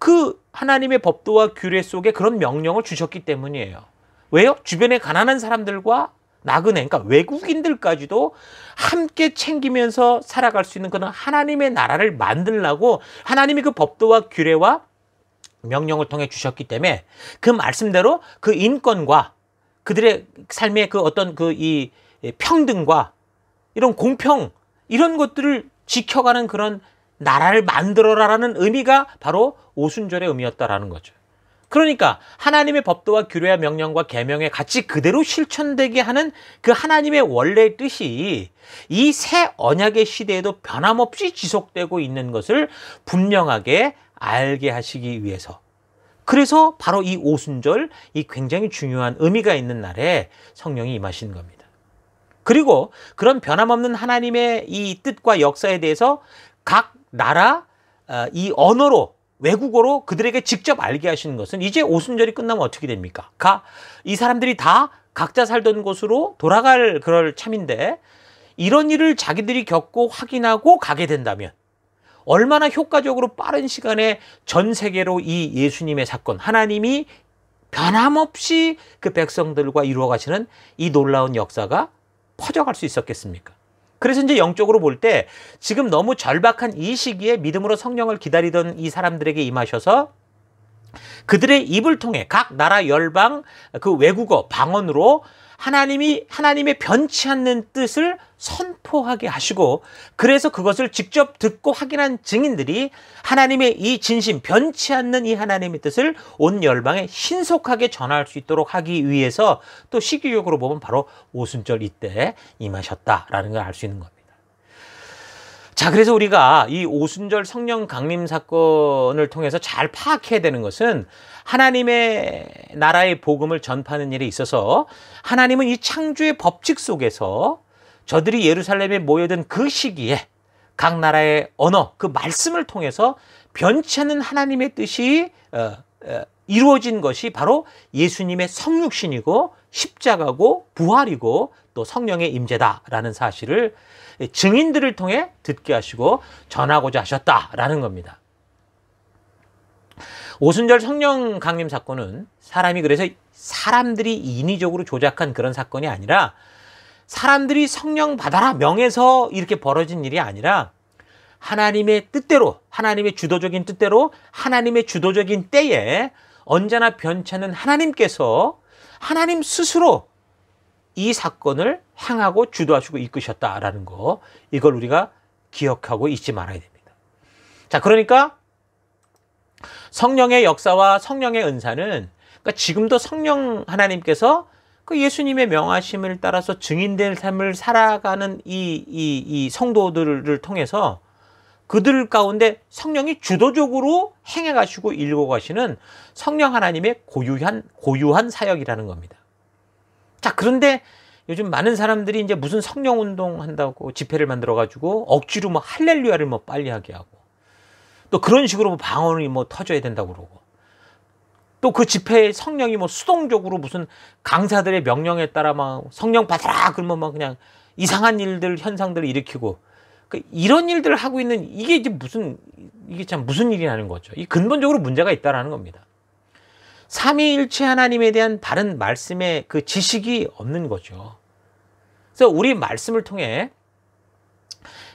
A: 그 하나님의 법도와 규례 속에 그런 명령을 주셨기 때문이에요. 왜요? 주변에 가난한 사람들과 나그네, 그러니까 외국인들까지도 함께 챙기면서 살아갈 수 있는 그런 하나님의 나라를 만들라고 하나님이 그 법도와 규례와 명령을 통해 주셨기 때문에 그 말씀대로 그 인권과 그들의 삶의 그 어떤 그 이 평등과 이런 공평 이런 것들을 지켜가는 그런 나라를 만들어라라는 의미가 바로 오순절의 의미였다라는 거죠. 그러니까 하나님의 법도와 규례와 명령과 계명의 가치 그대로 실천되게 하는 그 하나님의 원래 뜻이 이 새 언약의 시대에도 변함없이 지속되고 있는 것을 분명하게 알게 하시기 위해서 그래서 바로 이 오순절 이 굉장히 중요한 의미가 있는 날에 성령이 임하신 겁니다. 그리고 그런 변함없는 하나님의 이 뜻과 역사에 대해서 각 나라, 어, 이 언어로 외국어로 그들에게 직접 알게 하시는 것은 이제 오순절이 끝나면 어떻게 됩니까? 가, 이 사람들이 다 각자 살던 곳으로 돌아갈 그럴 참인데 이런 일을 자기들이 겪고 확인하고 가게 된다면 얼마나 효과적으로 빠른 시간에 전 세계로 이 예수님의 사건, 하나님이 변함없이 그 백성들과 이루어 가시는 이 놀라운 역사가 퍼져갈 수 있었겠습니까? 그래서 이제 영적으로 볼 때 지금 너무 절박한 이 시기에 믿음으로 성령을 기다리던 이 사람들에게 임하셔서 그들의 입을 통해 각 나라 열방 그 외국어 방언으로 하나님이 하나님의 변치 않는 뜻을 선포하게 하시고 그래서 그것을 직접 듣고 확인한 증인들이 하나님의 이 진심 변치 않는 이 하나님의 뜻을 온 열방에 신속하게 전할 수 있도록 하기 위해서 또 시기적으로 보면 바로 오순절 이때 임하셨다라는 걸 알 수 있는 겁니다. 자, 그래서 우리가 이 오순절 성령 강림 사건을 통해서 잘 파악해야 되는 것은 하나님의 나라의 복음을 전파하는 일에 있어서 하나님은 이 창조의 법칙 속에서 저들이 예루살렘에 모여든 그 시기에 각 나라의 언어, 그 말씀을 통해서 변치 않는 하나님의 뜻이 어, 어, 이루어진 것이 바로 예수님의 성육신이고 십자가고 부활이고 또 성령의 임재다라는 사실을 증인들을 통해 듣게 하시고 전하고자 하셨다라는 겁니다. 오순절 성령 강림 사건은 사람이 그래서 사람들이 인위적으로 조작한 그런 사건이 아니라 사람들이 성령 받아라 명에서 이렇게 벌어진 일이 아니라 하나님의 뜻대로 하나님의 주도적인 뜻대로 하나님의 주도적인 때에 언제나 변찮는 하나님께서 하나님 스스로 이 사건을 행하고 주도하시고 이끄셨다라는 거 이걸 우리가 기억하고 잊지 말아야 됩니다. 자, 그러니까 성령의 역사와 성령의 은사는 그러니까 지금도 성령 하나님께서 그 예수님의 명하심을 따라서 증인된 삶을 살아가는 이, 이, 이 성도들을 통해서 그들 가운데 성령이 주도적으로 행해 가시고 일고 가시는 성령 하나님의 고유한 고유한 사역이라는 겁니다. 자, 그런데 요즘 많은 사람들이 이제 무슨 성령 운동 한다고 집회를 만들어 가지고 억지로 뭐 할렐루야를 뭐 빨리 하게 하고 또 그런 식으로 뭐 방언이 뭐 터져야 된다고 그러고 또그 집회에 성령이 뭐 수동적으로 무슨 강사들의 명령에 따라 막 성령 받아라 그러면 막 그냥 이상한 일들 현상들을 일으키고 그 이런 일들을 하고 있는 이게 이제 무슨 이게 참 무슨 일이라는 거죠. 이 근본적으로 문제가 있다라는 겁니다. 삼위일체 하나님에 대한 바른 말씀의 그 지식이 없는 거죠. 그래서 우리 말씀을 통해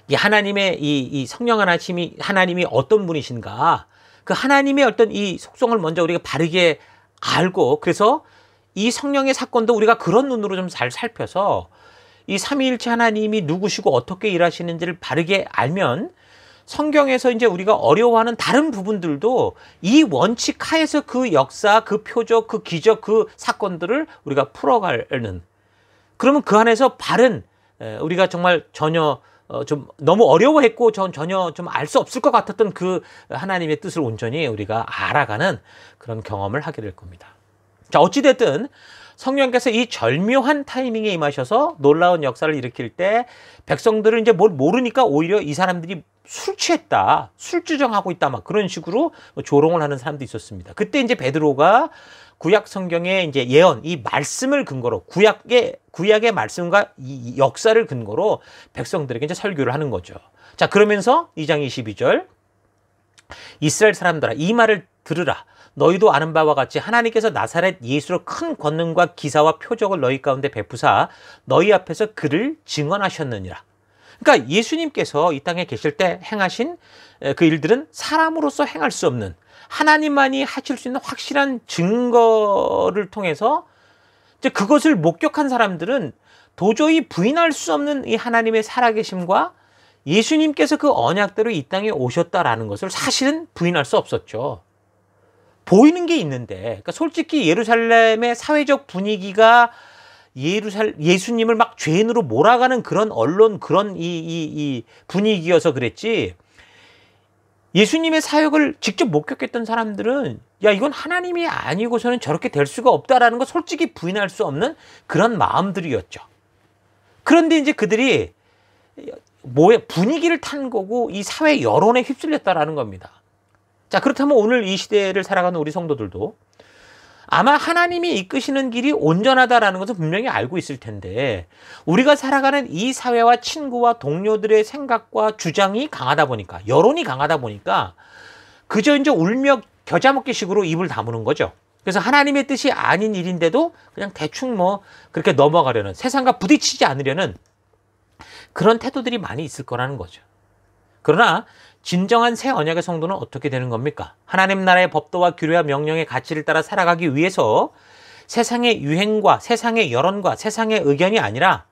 A: 이 하나님의 이, 이 성령 하나님이 하나님이 어떤 분이신가 그 하나님의 어떤 이 속성을 먼저 우리가 바르게 알고 그래서 이 성령의 사건도 우리가 그런 눈으로 좀 잘 살펴서 이 삼위일체 하나님이 누구시고 어떻게 일하시는지를 바르게 알면 성경에서 이제 우리가 어려워하는 다른 부분들도 이 원칙 하에서 그 역사, 그 표적, 그 기적, 그 사건들을 우리가 풀어가는 그러면 그 안에서 바른 우리가 정말 전혀 어, 좀 너무 어려워했고 전 전혀 좀 알 수 없을 것 같았던 그 하나님의 뜻을 온전히 우리가 알아가는 그런 경험을 하게 될 겁니다. 자, 어찌됐든 성령께서 이 절묘한 타이밍에 임하셔서 놀라운 역사를 일으킬 때 백성들은 이제 뭘 모르니까 오히려 이 사람들이 술 취했다, 술 주정하고 있다, 막 그런 식으로 뭐 조롱을 하는 사람도 있었습니다. 그때 이제 베드로가 구약 성경의 이제 예언, 이 말씀을 근거로 구약의 구약의 말씀과 이 역사를 근거로 백성들에게 이제 설교를 하는 거죠. 자, 그러면서 2장 22절 이스라엘 사람들아 이 말을 들으라 너희도 아는 바와 같이 하나님께서 나사렛 예수로 큰 권능과 기사와 표적을 너희 가운데 베푸사 너희 앞에서 그를 증언하셨느니라. 그러니까 예수님께서 이 땅에 계실 때 행하신 그 일들은 사람으로서 행할 수 없는 하나님만이 하실 수 있는 확실한 증거를 통해서 이제 그것을 목격한 사람들은 도저히 부인할 수 없는 이 하나님의 살아계심과 예수님께서 그 언약대로 이 땅에 오셨다라는 것을 사실은 부인할 수 없었죠. 보이는 게 있는데, 그러니까 솔직히 예루살렘의 사회적 분위기가 예루살 예수님을 막 죄인으로 몰아가는 그런 언론 그런 이이이 분위기여서 그랬지 예수님의 사역을 직접 목격했던 사람들은 야 이건 하나님이 아니고서는 저렇게 될 수가 없다라는 걸 솔직히 부인할 수 없는 그런 마음들이었죠. 그런데 이제 그들이 뭐에 분위기를 탄 거고 이 사회 여론에 휩쓸렸다라는 겁니다. 자 그렇다면 오늘 이 시대를 살아가는 우리 성도들도 아마 하나님이 이끄시는 길이 온전하다라는 것을 분명히 알고 있을 텐데 우리가 살아가는 이 사회와 친구와 동료들의 생각과 주장이 강하다 보니까 여론이 강하다 보니까 그저 이제 울며 겨자 먹기 식으로 입을 다무는 거죠. 그래서 하나님의 뜻이 아닌 일인데도 그냥 대충 뭐 그렇게 넘어가려는 세상과 부딪히지 않으려는 그런 태도들이 많이 있을 거라는 거죠. 그러나 진정한 새 언약의 성도는 어떻게 되는 겁니까? 하나님 나라의 법도와 규례와 명령의 가치를 따라 살아가기 위해서 세상의 유행과 세상의 여론과 세상의 의견이 아니라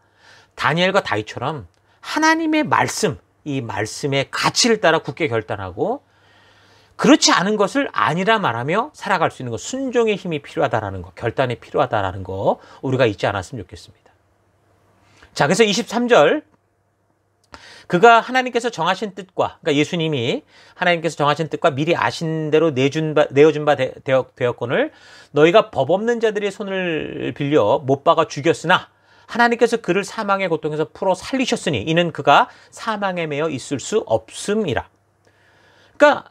A: 다니엘과 다윗처럼 하나님의 말씀, 이 말씀의 가치를 따라 굳게 결단하고 그렇지 않은 것을 아니라 말하며 살아갈 수 있는 것, 순종의 힘이 필요하다라는 것, 결단이 필요하다라는 거 우리가 잊지 않았으면 좋겠습니다. 자, 그래서 23절 그가 하나님께서 정하신 뜻과 그러니까 예수님이 하나님께서 정하신 뜻과 미리 아신 대로 내준 바, 내어준 바 되, 었거늘 너희가 법 없는 자들의 손을 빌려 못 박아 죽였으나 하나님께서 그를 사망의 고통에서 풀어 살리셨으니 이는 그가 사망에 매여 있을 수 없음이라. 그러니까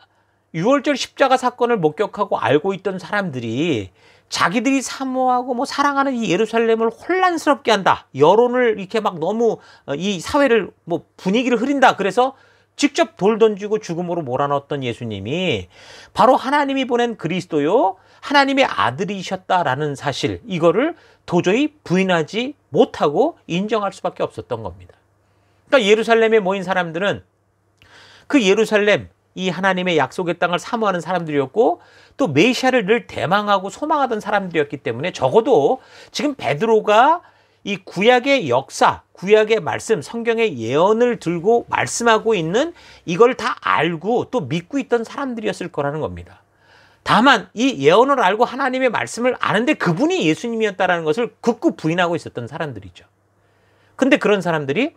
A: 6월절 십자가 사건을 목격하고 알고 있던 사람들이 자기들이 사모하고 뭐 사랑하는 이 예루살렘을 혼란스럽게 한다. 여론을 이렇게 막 너무 어, 이 사회를 뭐 분위기를 흐린다. 그래서 직접 돌 던지고 죽음으로 몰아넣었던 예수님이 바로 하나님이 보낸 그리스도요. 하나님의 아들이셨다라는 사실 이거를 도저히 부인하지 못하고 인정할 수밖에 없었던 겁니다. 그러니까 예루살렘에 모인 사람들은 그 예루살렘 이 하나님의 약속의 땅을 사모하는 사람들이었고 또 메시아를 늘 대망하고 소망하던 사람들이었기 때문에 적어도 지금 베드로가 이 구약의 역사, 구약의 말씀, 성경의 예언을 들고 말씀하고 있는 이걸 다 알고 또 믿고 있던 사람들이었을 거라는 겁니다. 다만 이 예언을 알고 하나님의 말씀을 아는데 그분이 예수님이었다라는 것을 극구 부인하고 있었던 사람들이죠. 근데 그런 사람들이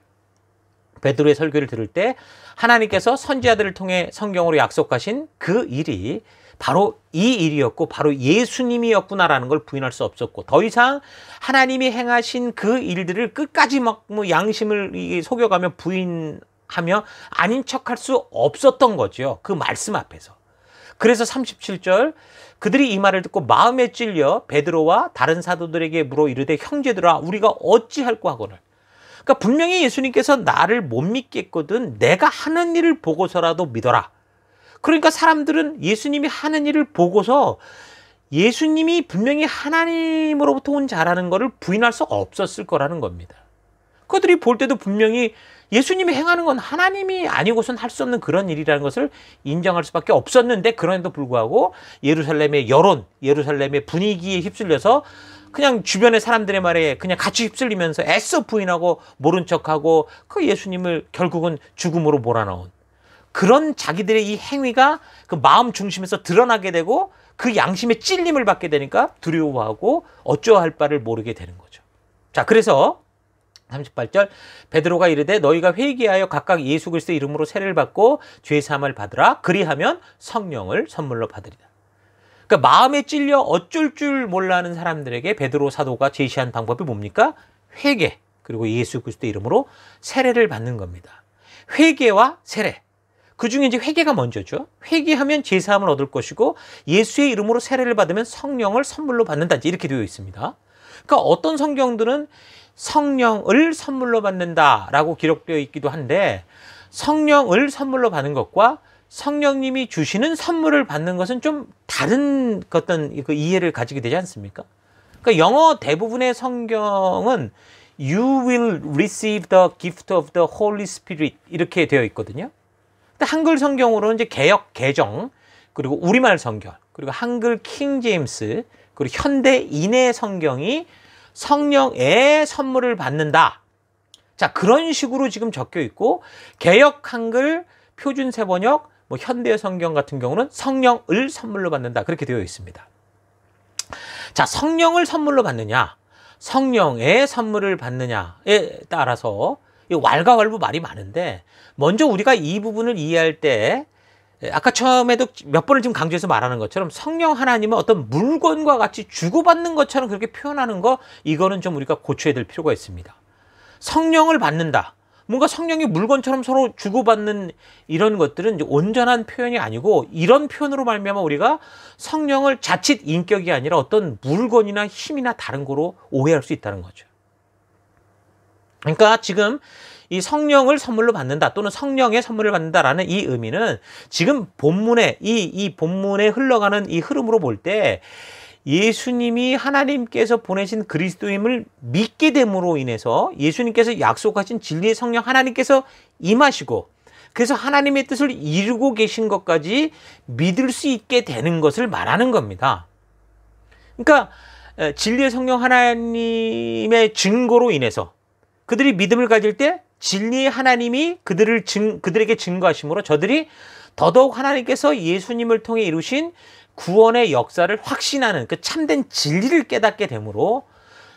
A: 베드로의 설교를 들을 때 하나님께서 선지자들을 통해 성경으로 약속하신 그 일이 바로 이 일이었고 바로 예수님이었구나라는 걸 부인할 수 없었고 더 이상 하나님이 행하신 그 일들을 끝까지 막 뭐 양심을 속여가며 부인하며 아닌 척할 수 없었던 거지요. 그 말씀 앞에서. 그래서 37절 그들이 이 말을 듣고 마음에 찔려 베드로와 다른 사도들에게 물어 이르되 형제들아 우리가 어찌할꼬 하거늘 그러니까 분명히 예수님께서 나를 못 믿겠거든 내가 하는 일을 보고서라도 믿어라. 그러니까 사람들은 예수님이 하는 일을 보고서 예수님이 분명히 하나님으로부터 온 자라는 것을 부인할 수 없었을 거라는 겁니다. 그들이 볼 때도 분명히 예수님이 행하는 건 하나님이 아니고선 할 수 없는 그런 일이라는 것을 인정할 수밖에 없었는데 그런에도 불구하고 예루살렘의 여론, 예루살렘의 분위기에 휩쓸려서 그냥 주변의 사람들의 말에 그냥 같이 휩쓸리면서 애써 부인하고 모른 척하고 그 예수님을 결국은 죽음으로 몰아넣은 그런 자기들의 이 행위가 그 마음 중심에서 드러나게 되고 그 양심의 찔림을 받게 되니까 두려워하고 어쩌할 바를 모르게 되는 거죠. 자, 그래서 38절 베드로가 이르되 너희가 회개하여 각각 예수 그리스도 이름으로 세례를 받고 죄 사함을 받으라 그리하면 성령을 선물로 받으리라. 그러니까 마음에 찔려 어쩔 줄 몰라하는 사람들에게 베드로 사도가 제시한 방법이 뭡니까? 회개 그리고 예수 그리스도 이름으로 세례를 받는 겁니다. 회개와 세례. 그 중에 이제 회개가 먼저죠. 회개하면 제사함을 얻을 것이고 예수의 이름으로 세례를 받으면 성령을 선물로 받는다. 이렇게 되어 있습니다. 그러니까 어떤 성경들은 성령을 선물로 받는다라고 기록되어 있기도 한데 성령을 선물로 받는 것과 성령님이 주시는 선물을 받는 것은 좀 다른 어떤 그 이해를 가지게 되지 않습니까? 그러니까 영어 대부분의 성경은 You will receive the gift of the Holy Spirit 이렇게 되어 있거든요. 근데 한글 성경으로는 이제 개역 개정 그리고 우리말 성경 그리고 한글 킹 제임스 그리고 현대 인해 성경이 성령의 선물을 받는다. 자 그런 식으로 지금 적혀 있고 개역 한글 표준 세번역 뭐 현대 성경 같은 경우는 성령을 선물로 받는다. 그렇게 되어 있습니다. 자, 성령을 선물로 받느냐, 성령의 선물을 받느냐에 따라서 왈가왈부 말이 많은데 먼저 우리가 이 부분을 이해할 때 아까 처음에도 몇 번을 지금 강조해서 말하는 것처럼 성령 하나님은 어떤 물건과 같이 주고받는 것처럼 그렇게 표현하는 거 이거는 좀 우리가 고쳐야 될 필요가 있습니다. 성령을 받는다. 뭔가 성령이 물건처럼 서로 주고받는 이런 것들은 온전한 표현이 아니고 이런 표현으로 말미암아 우리가 성령을 자칫 인격이 아니라 어떤 물건이나 힘이나 다른 거로 오해할 수 있다는 거죠. 그러니까 지금 이 성령을 선물로 받는다 또는 성령의 선물을 받는다라는 이 의미는 지금 본문에이 이 본문에 흘러가는 이 흐름으로 볼때 예수님이 하나님께서 보내신 그리스도임을 믿게 됨으로 인해서 예수님께서 약속하신 진리의 성령 하나님께서 임하시고 그래서 하나님의 뜻을 이루고 계신 것까지 믿을 수 있게 되는 것을 말하는 겁니다. 그러니까 진리의 성령 하나님의 증거로 인해서 그들이 믿음을 가질 때 진리의 하나님이 그들을 증, 그들에게 증거하심으로 저들이 더더욱 하나님께서 예수님을 통해 이루신 구원의 역사를 확신하는 그 참된 진리를 깨닫게 되므로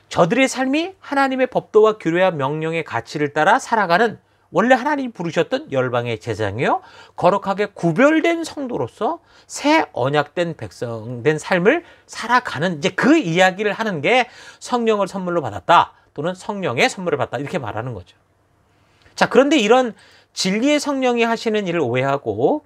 A: 저들의 삶이 하나님의 법도와 규례와 명령의 가치를 따라 살아가는 원래 하나님 이 부르셨던 열방의 제장이요 거룩하게 구별된 성도로서 새 언약된 백성된 삶을 살아가는 이제 그 이야기를 하는 게 성령을 선물로 받았다 또는 성령의 선물을 받다 았 이렇게 말하는 거죠. 자 그런데 이런 진리의 성령이 하시는 일을 오해하고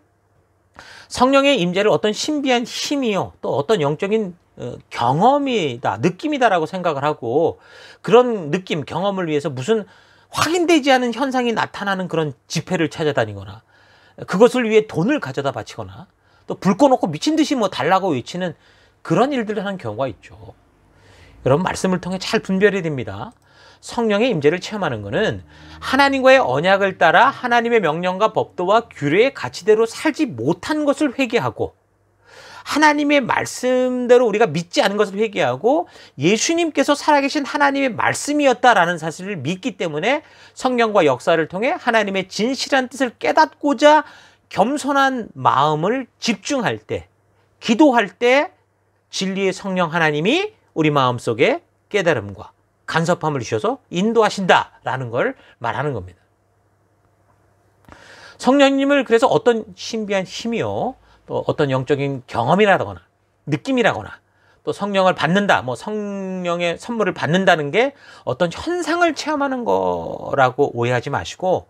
A: 성령의 임재를 어떤 신비한 힘이요, 또 어떤 영적인 어, 경험이다, 느낌이다라고 생각을 하고 그런 느낌, 경험을 위해서 무슨 확인되지 않은 현상이 나타나는 그런 집회를 찾아다니거나 그것을 위해 돈을 가져다 바치거나 또 불 꺼놓고 미친 듯이 뭐 달라고 외치는 그런 일들을 하는 경우가 있죠. 여러분 말씀을 통해 잘 분별해야 됩니다. 성령의 임재를 체험하는 것은 하나님과의 언약을 따라 하나님의 명령과 법도와 규례의 가치대로 살지 못한 것을 회개하고 하나님의 말씀대로 우리가 믿지 않은 것을 회개하고 예수님께서 살아계신 하나님의 말씀이었다라는 사실을 믿기 때문에 성령과 역사를 통해 하나님의 진실한 뜻을 깨닫고자 겸손한 마음을 집중할 때, 기도할 때 진리의 성령 하나님이 우리 마음속에 깨달음과 간섭함을 주셔서 인도하신다라는 걸 말하는 겁니다. 성령님을 그래서 어떤 신비한 힘이요, 또 어떤 영적인 경험이라거나 느낌이라거나 또 성령을 받는다, 뭐 성령의 선물을 받는다는 게 어떤 현상을 체험하는 거라고 오해하지 마시고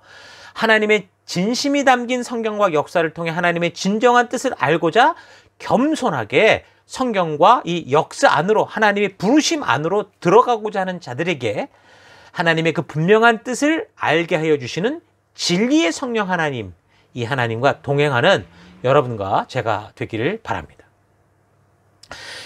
A: 하나님의 진심이 담긴 성경과 역사를 통해 하나님의 진정한 뜻을 알고자 겸손하게 성경과 이 역사 안으로 하나님의 부르심 안으로 들어가고자 하는 자들에게 하나님의 그 분명한 뜻을 알게 하여 주시는 진리의 성령 하나님, 이 하나님과 동행하는 여러분과 제가 되기를 바랍니다.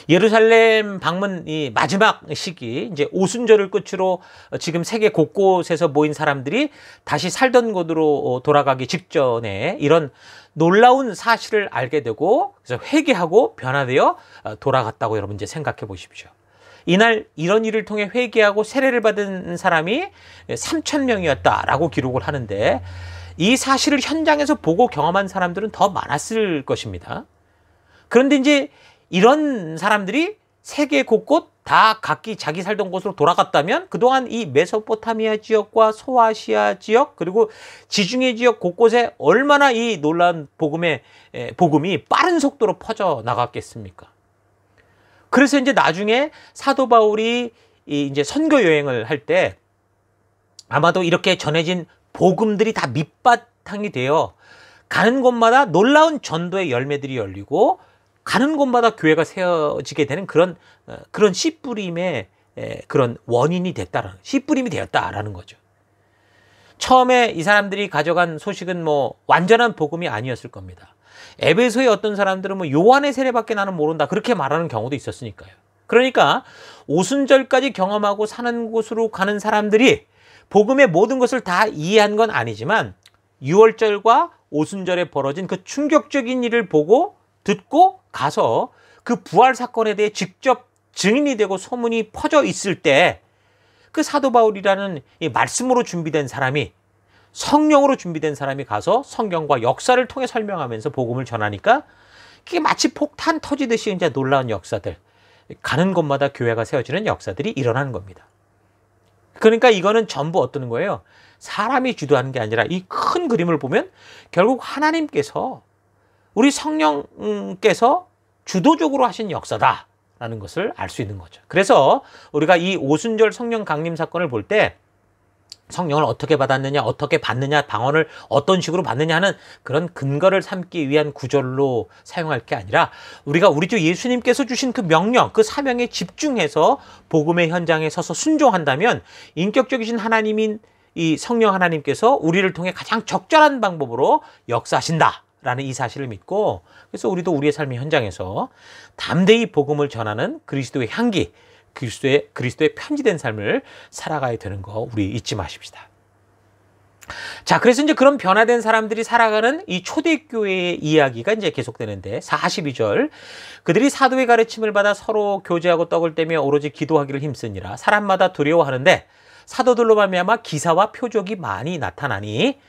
A: 예루살렘 방문 이 마지막 시기 이제 오순절을 끝으로 지금 세계 곳곳에서 모인 사람들이 다시 살던 곳으로 돌아가기 직전에 이런 놀라운 사실을 알게 되고 그래서 회개하고 변화되어 어, 돌아갔다고 여러분 이제 생각해 보십시오. 이날 이런 일을 통해 회개하고 세례를 받은 사람이 3천 명이었다라고 기록을 하는데 이 사실을 현장에서 보고 경험한 사람들은 더 많았을 것입니다. 그런데 이제 이런 사람들이 세계 곳곳 다 각기 자기 살던 곳으로 돌아갔다면 그동안 이 메소포타미아 지역과 소아시아 지역 그리고 지중해 지역 곳곳에 얼마나 이놀란 복음의 복음이 빠른 속도로 퍼져 나갔겠습니까? 그래서 이제 나중에 사도 바울이 이 이제 선교 여행을 할 때 아마도 이렇게 전해진 복음들이 다 밑바탕이 되어 가는 곳마다 놀라운 전도의 열매들이 열리고 가는 곳마다 교회가 세워지게 되는 그런 어, 그런 씨뿌림의 그런 원인이 됐다라는 씨뿌림이 되었다라는 거죠. 처음에 이 사람들이 가져간 소식은 뭐 완전한 복음이 아니었을 겁니다. 에베소의 어떤 사람들은 뭐 요한의 세례밖에 나는 모른다 그렇게 말하는 경우도 있었으니까요. 그러니까 오순절까지 경험하고 사는 곳으로 가는 사람들이 복음의 모든 것을 다 이해한 건 아니지만 유월절과 오순절에 벌어진 그 충격적인 일을 보고 듣고 가서 그 부활 사건에 대해 직접 증인이 되고 소문이 퍼져 있을 때 그 사도 바울이라는 말씀으로 준비된 사람이 성령으로 준비된 사람이 가서 성경과 역사를 통해 설명하면서 복음을 전하니까 그게 마치 폭탄 터지듯이 이제 놀라운 역사들 가는 곳마다 교회가 세워지는 역사들이 일어나는 겁니다. 그러니까 이거는 전부 어떤 거예요? 사람이 주도하는 게 아니라 이 큰 그림을 보면 결국 하나님께서 우리 성령께서 주도적으로 하신 역사다. 라는 것을 알 수 있는 거죠. 그래서 우리가 이 오순절 성령 강림 사건을 볼 때 성령을 어떻게 받았느냐, 어떻게 받느냐, 방언을 어떤 식으로 받느냐 하는 그런 근거를 삼기 위한 구절로 사용할 게 아니라 우리가 우리 주 예수님께서 주신 그 명령, 그 사명에 집중해서 복음의 현장에 서서 순종한다면 인격적이신 하나님인 이 성령 하나님께서 우리를 통해 가장 적절한 방법으로 역사하신다. 라는 이 사실을 믿고 그래서 우리도 우리의 삶의 현장에서 담대히 복음을 전하는 그리스도의 향기, 그리스도의 그리스도의 편지된 삶을 살아가야 되는 거 우리 잊지 마십시다. 자, 그래서 이제 그런 변화된 사람들이 살아가는 이 초대교회의 이야기가 이제 계속되는데 42절 그들이 사도의 가르침을 받아 서로 교제하고 떡을 떼며 오로지 기도하기를 힘쓰니라 사람마다 두려워하는데 사도들로 말미암아 기사와 표적이 많이 나타나니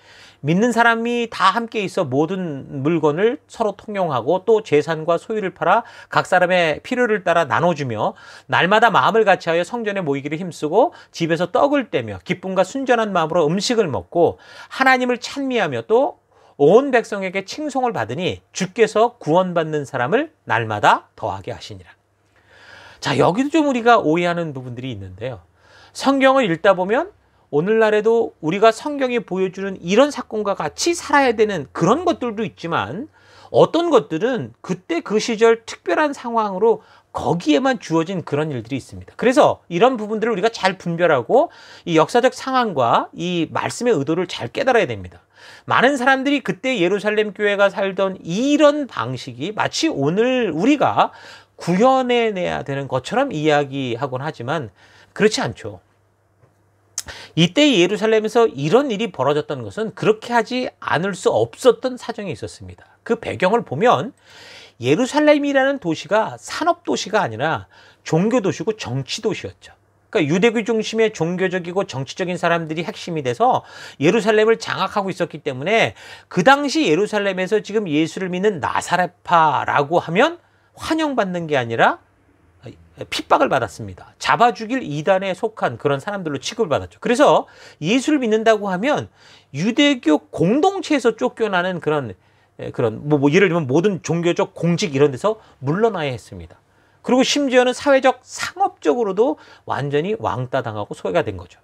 A: 믿는 사람이 다 함께 있어 모든 물건을 서로 통용하고 또 재산과 소유를 팔아 각 사람의 필요를 따라 나눠주며 날마다 마음을 같이하여 성전에 모이기를 힘쓰고 집에서 떡을 떼며 기쁨과 순전한 마음으로 음식을 먹고 하나님을 찬미하며 또 온 백성에게 칭송을 받으니 주께서 구원받는 사람을 날마다 더하게 하시니라. 자, 여기도 좀 우리가 오해하는 부분들이 있는데요. 성경을 읽다 보면 오늘날에도 우리가 성경이 보여주는 이런 사건과 같이 살아야 되는 그런 것들도 있지만 어떤 것들은 그때 그 시절 특별한 상황으로 거기에만 주어진 그런 일들이 있습니다. 그래서 이런 부분들을 우리가 잘 분별하고 이 역사적 상황과 이 말씀의 의도를 잘 깨달아야 됩니다. 많은 사람들이 그때 예루살렘 교회가 살던 이런 방식이 마치 오늘 우리가 구현해내야 되는 것처럼 이야기하곤 하지만 그렇지 않죠. 이때 예루살렘에서 이런 일이 벌어졌던 것은 그렇게 하지 않을 수 없었던 사정이 있었습니다. 그 배경을 보면 예루살렘이라는 도시가 산업 도시가 아니라 종교 도시고 정치 도시였죠. 그러니까 유대교 중심의 종교적이고 정치적인 사람들이 핵심이 돼서 예루살렘을 장악하고 있었기 때문에 그 당시 예루살렘에서 지금 예수를 믿는 나사렛파라고 하면 환영받는 게 아니라 핍박을 받았습니다. 잡아 죽일 이단에 속한 그런 사람들로 취급을 받았죠. 그래서 예수를 믿는다고 하면 유대교 공동체에서 쫓겨나는 그런 그런 뭐, 뭐 예를 들면 모든 종교적 공직 이런 데서 물러나야 했습니다. 그리고 심지어는 사회적 상업적으로도 완전히 왕따 당하고 소외가 된 거죠.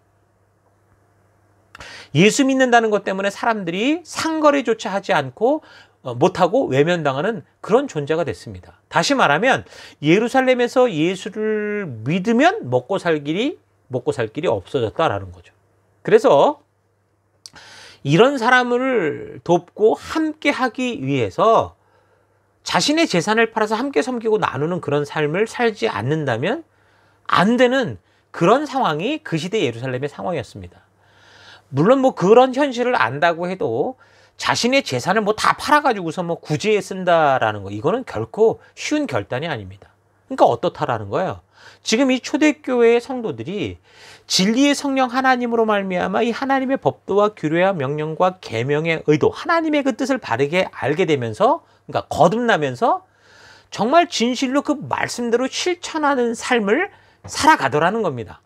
A: 예수 믿는다는 것 때문에 사람들이 상거래조차 하지 않고 어, 못하고 외면당하는 그런 존재가 됐습니다. 다시 말하면 예루살렘에서 예수를 믿으면 먹고 살 길이 먹고 살 길이 없어졌다라는 거죠. 그래서 이런 사람을 돕고 함께 하기 위해서 자신의 재산을 팔아서 함께 섬기고 나누는 그런 삶을 살지 않는다면 안 되는 그런 상황이 그 시대 예루살렘의 상황이었습니다. 물론 뭐 그런 현실을 안다고 해도 자신의 재산을 뭐 다 팔아가지고서 뭐 구제에 쓴다라는 거 이거는 결코 쉬운 결단이 아닙니다. 그러니까 어떻다라는 거예요. 지금 이 초대교회의 성도들이 진리의 성령 하나님으로 말미암아 이 하나님의 법도와 규례와 명령과 계명의 의도 하나님의 그 뜻을 바르게 알게 되면서 그러니까 거듭나면서 정말 진실로 그 말씀대로 실천하는 삶을 살아가더라는 겁니다.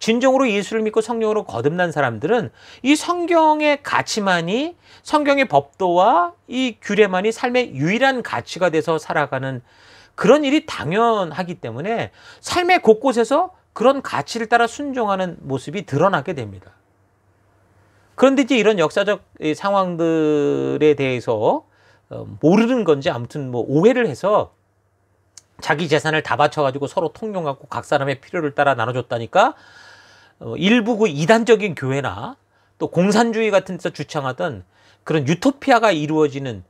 A: 진정으로 예수를 믿고 성령으로 거듭난 사람들은 이 성경의 가치만이 성경의 법도와 이 규례만이 삶의 유일한 가치가 돼서 살아가는 그런 일이 당연하기 때문에 삶의 곳곳에서 그런 가치를 따라 순종하는 모습이 드러나게 됩니다. 그런데 이제 이런 역사적 상황들에 대해서 어, 모르는 건지 아무튼 뭐 오해를 해서 자기 재산을 다 바쳐가지고 서로 통용하고 각 사람의 필요를 따라 나눠줬다니까 어, 일부 그 이단적인 교회나 또 공산주의 같은 데서 주창하던 그런 유토피아가 이루어지는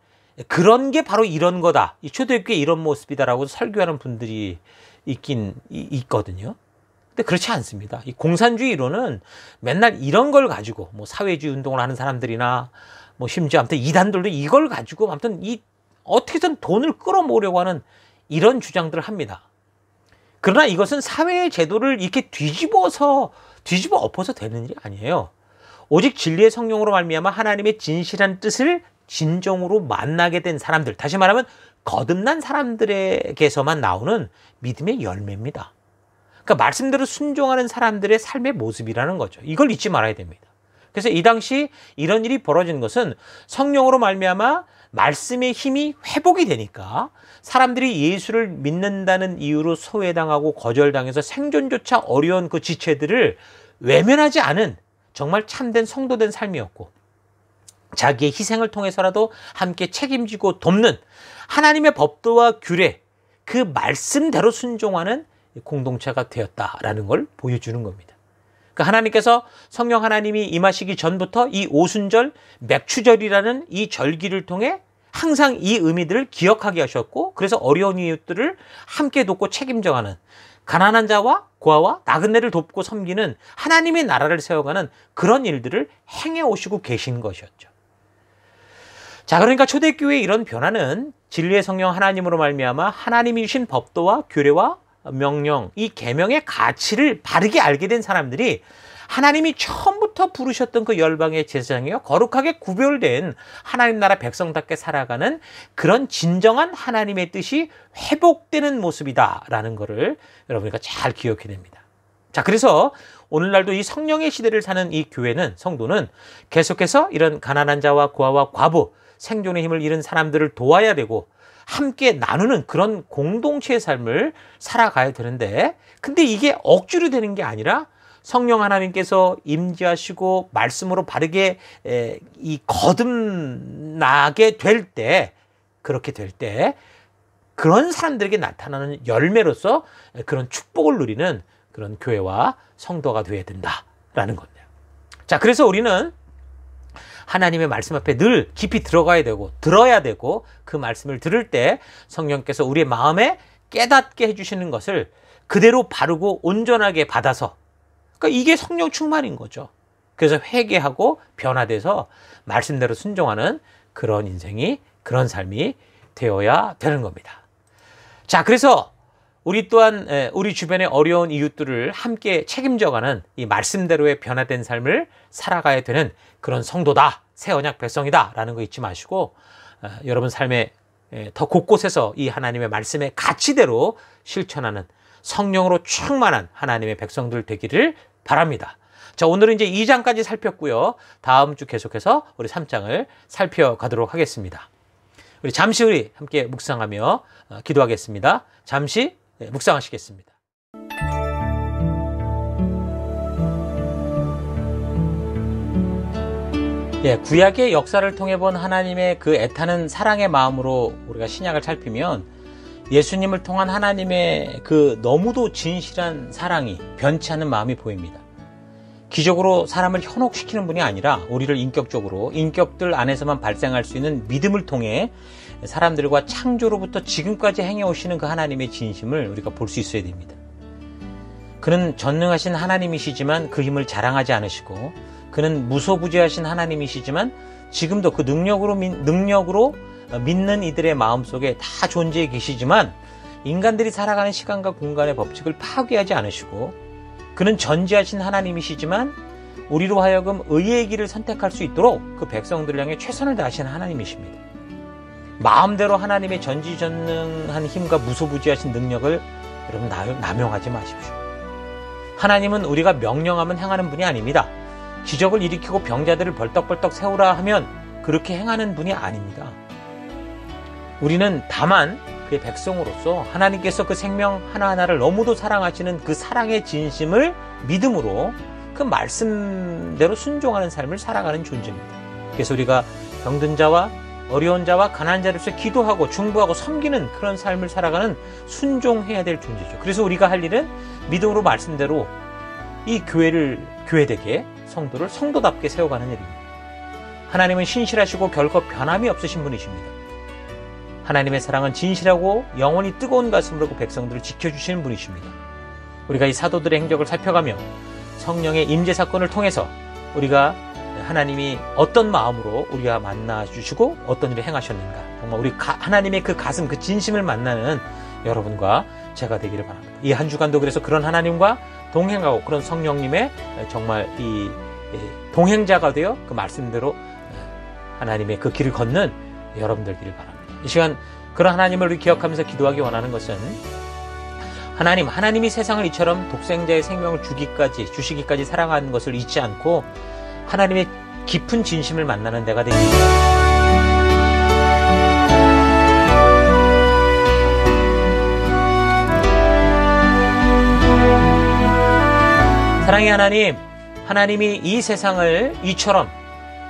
A: 그런 게 바로 이런 거다. 이 초대교회 이런 모습이다라고 설교하는 분들이 있긴 있거든요. 근데 그렇지 않습니다. 이 공산주의로는 맨날 이런 걸 가지고 뭐 사회주의 운동을 하는 사람들이나 뭐 심지어 아무튼 이단들도 이걸 가지고 아무튼 이 어떻게든 돈을 끌어모으려고 하는 이런 주장들을 합니다. 그러나 이것은 사회의 제도를 이렇게 뒤집어서 뒤집어 엎어서 되는 일이 아니에요. 오직 진리의 성령으로 말미암아 하나님의 진실한 뜻을 진정으로 만나게 된 사람들, 다시 말하면 거듭난 사람들에게서만 나오는 믿음의 열매입니다. 그러니까 말씀대로 순종하는 사람들의 삶의 모습이라는 거죠. 이걸 잊지 말아야 됩니다. 그래서 이 당시 이런 일이 벌어진 것은 성령으로 말미암아 말씀의 힘이 회복이 되니까 사람들이 예수를 믿는다는 이유로 소외당하고 거절당해서 생존조차 어려운 그 지체들을 외면하지 않은 정말 참된 성도된 삶이었고 자기의 희생을 통해서라도 함께 책임지고 돕는 하나님의 법도와 규례 그 말씀대로 순종하는 공동체가 되었다라는 걸 보여주는 겁니다. 그 하나님께서 성령 하나님이 임하시기 전부터 이 오순절, 맥추절이라는 이 절기를 통해 항상 이 의미들을 기억하게 하셨고 그래서 어려운 이웃들을 함께 돕고 책임져가는 가난한 자와 고아와 나그네를 돕고 섬기는 하나님의 나라를 세워가는 그런 일들을 행해 오시고 계신 것이었죠. 자, 그러니까 초대교회의 이런 변화는 진리의 성령 하나님으로 말미암아 하나님이 주신 법도와 교례와 명령, 이 계명의 가치를 바르게 알게 된 사람들이 하나님이 처음부터 부르셨던 그 열방의 제사장이요 거룩하게 구별된 하나님 나라 백성답게 살아가는 그런 진정한 하나님의 뜻이 회복되는 모습이다라는 것을 여러분이가 잘기억해냅니다 자, 그래서 오늘날도 이 성령의 시대를 사는 이 교회는 성도는 계속해서 이런 가난한 자와 고아와 과부, 생존의 힘을 잃은 사람들을 도와야 되고 함께 나누는 그런 공동체의 삶을 살아가야 되는데 근데 이게 억지로 되는 게 아니라 성령 하나님께서 임재하시고 말씀으로 바르게 이 거듭나게 될 때 그렇게 될 때 그런 사람들에게 나타나는 열매로서 그런 축복을 누리는 그런 교회와 성도가 되어야 된다라는 겁니다. 자, 그래서 우리는 하나님의 말씀 앞에 늘 깊이 들어가야 되고 들어야 되고 그 말씀을 들을 때 성령께서 우리의 마음에 깨닫게 해주시는 것을 그대로 바르고 온전하게 받아서 그러니까 이게 성령 충만인 거죠. 그래서 회개하고 변화돼서 말씀대로 순종하는 그런 인생이 그런 삶이 되어야 되는 겁니다. 자, 그래서 우리 또한 우리 주변의 어려운 이웃들을 함께 책임져가는 이 말씀대로의 변화된 삶을 살아가야 되는 그런 성도다, 새 언약 백성이다 라는 거 잊지 마시고 어, 여러분 삶에 더 곳곳에서 이 하나님의 말씀의 가치대로 실천하는 성령으로 충만한 하나님의 백성들 되기를 바랍니다. 자, 오늘은 이제 2장까지 살폈고요. 다음 주 계속해서 우리 3장을 살펴가도록 하겠습니다. 우리 잠시 우리 함께 묵상하며 어, 기도하겠습니다. 잠시 예, 묵상하시겠습니다. 예, 구약의 역사를 통해 본 하나님의 그 애타는 사랑의 마음으로 우리가 신약을 살피면 예수님을 통한 하나님의 그 너무도 진실한 사랑이 변치 않는 마음이 보입니다. 기적으로 사람을 현혹시키는 분이 아니라 우리를 인격적으로 인격들 안에서만 발생할 수 있는 믿음을 통해 사람들과 창조로부터 지금까지 행해오시는 그 하나님의 진심을 우리가 볼 수 있어야 됩니다. 그는 전능하신 하나님이시지만 그 힘을 자랑하지 않으시고 그는 무소부지하신 하나님이시지만 지금도 그 능력으로, 능력으로 믿는 이들의 마음 속에 다 존재해 계시지만 인간들이 살아가는 시간과 공간의 법칙을 파괴하지 않으시고 그는 전지하신 하나님이시지만 우리로 하여금 의의 길을 선택할 수 있도록 그 백성들을 향해 최선을 다하시는 하나님이십니다. 마음대로 하나님의 전지전능한 힘과 무소부지하신 능력을 여러분 남용하지 마십시오. 하나님은 우리가 명령하면 행하는 분이 아닙니다. 기적을 일으키고 병자들을 벌떡벌떡 세우라 하면 그렇게 행하는 분이 아닙니다. 우리는 다만 그의 백성으로서 하나님께서 그 생명 하나하나를 너무도 사랑하시는 그 사랑의 진심을 믿음으로 그 말씀대로 순종하는 삶을 살아가는 존재입니다. 그래서 우리가 병든 자와 어려운 자와 가난 자로서 기도하고 중보하고 섬기는 그런 삶을 살아가는 순종해야 될 존재죠. 그래서 우리가 할 일은 믿음으로 말씀대로 이 교회를 교회되게 성도를 성도답게 세워가는 일입니다. 하나님은 신실하시고 결코 변함이 없으신 분이십니다. 하나님의 사랑은 진실하고 영원히 뜨거운 가슴으로 그 백성들을 지켜주시는 분이십니다. 우리가 이 사도들의 행적을 살펴가며 성령의 임재 사건을 통해서 우리가 하나님이 어떤 마음으로 우리가 만나 주시고 어떤 일을 행하셨는가 정말 우리 하나님의 그 가슴 그 진심을 만나는 여러분과 제가 되기를 바랍니다. 이 한 주간도 그래서 그런 하나님과 동행하고 그런 성령님의 정말 이 동행자가 되어 그 말씀대로 하나님의 그 길을 걷는 여러분들 되기를 바랍니다. 이 시간 그런 하나님을 기억하면서 기도하기 원하는 것은 하나님, 하나님이 세상을 이처럼 독생자의 생명을 주기까지, 주시기까지 사랑하는 것을 잊지 않고 하나님의 깊은 진심을 만나는 데가 되기 바랍니다. 사랑의 하나님, 하나님이 이 세상을 이처럼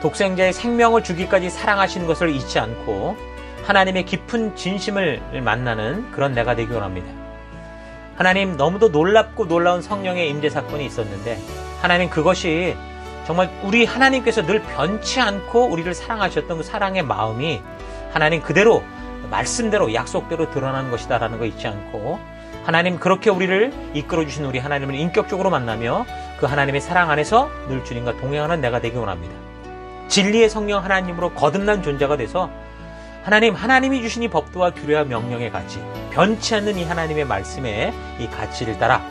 A: 독생자의 생명을 주기까지 사랑하시는 것을 잊지 않고 하나님의 깊은 진심을 만나는 그런 내가 되기 원합니다. 하나님 너무도 놀랍고 놀라운 성령의 임재 사건이 있었는데 하나님 그것이 정말 우리 하나님께서 늘 변치 않고 우리를 사랑하셨던 그 사랑의 마음이 하나님 그대로 말씀대로 약속대로 드러나는 것이다라는 거 잊지 않고 하나님 그렇게 우리를 이끌어 주신 우리 하나님을 인격적으로 만나며 그 하나님의 사랑 안에서 늘 주님과 동행하는 내가 되기 원합니다. 진리의 성령 하나님으로 거듭난 존재가 돼서 하나님, 하나님이 주신 이 법도와 규례와 명령의 가치, 변치 않는 이 하나님의 말씀의 이 가치를 따라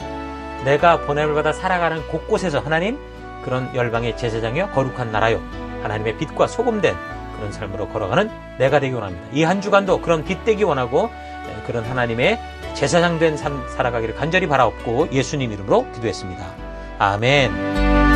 A: 내가 보냄을 받아 살아가는 곳곳에서 하나님 그런 열방의 제사장이여 거룩한 나라요 하나님의 빛과 소금된 그런 삶으로 걸어가는 내가 되기 원합니다. 이 한 주간도 그런 빛 되기 원하고 네, 그런 하나님의 제사장 된삶 살아가기를 간절히 바라옵고 예수님 이름으로 기도했습니다. 아멘.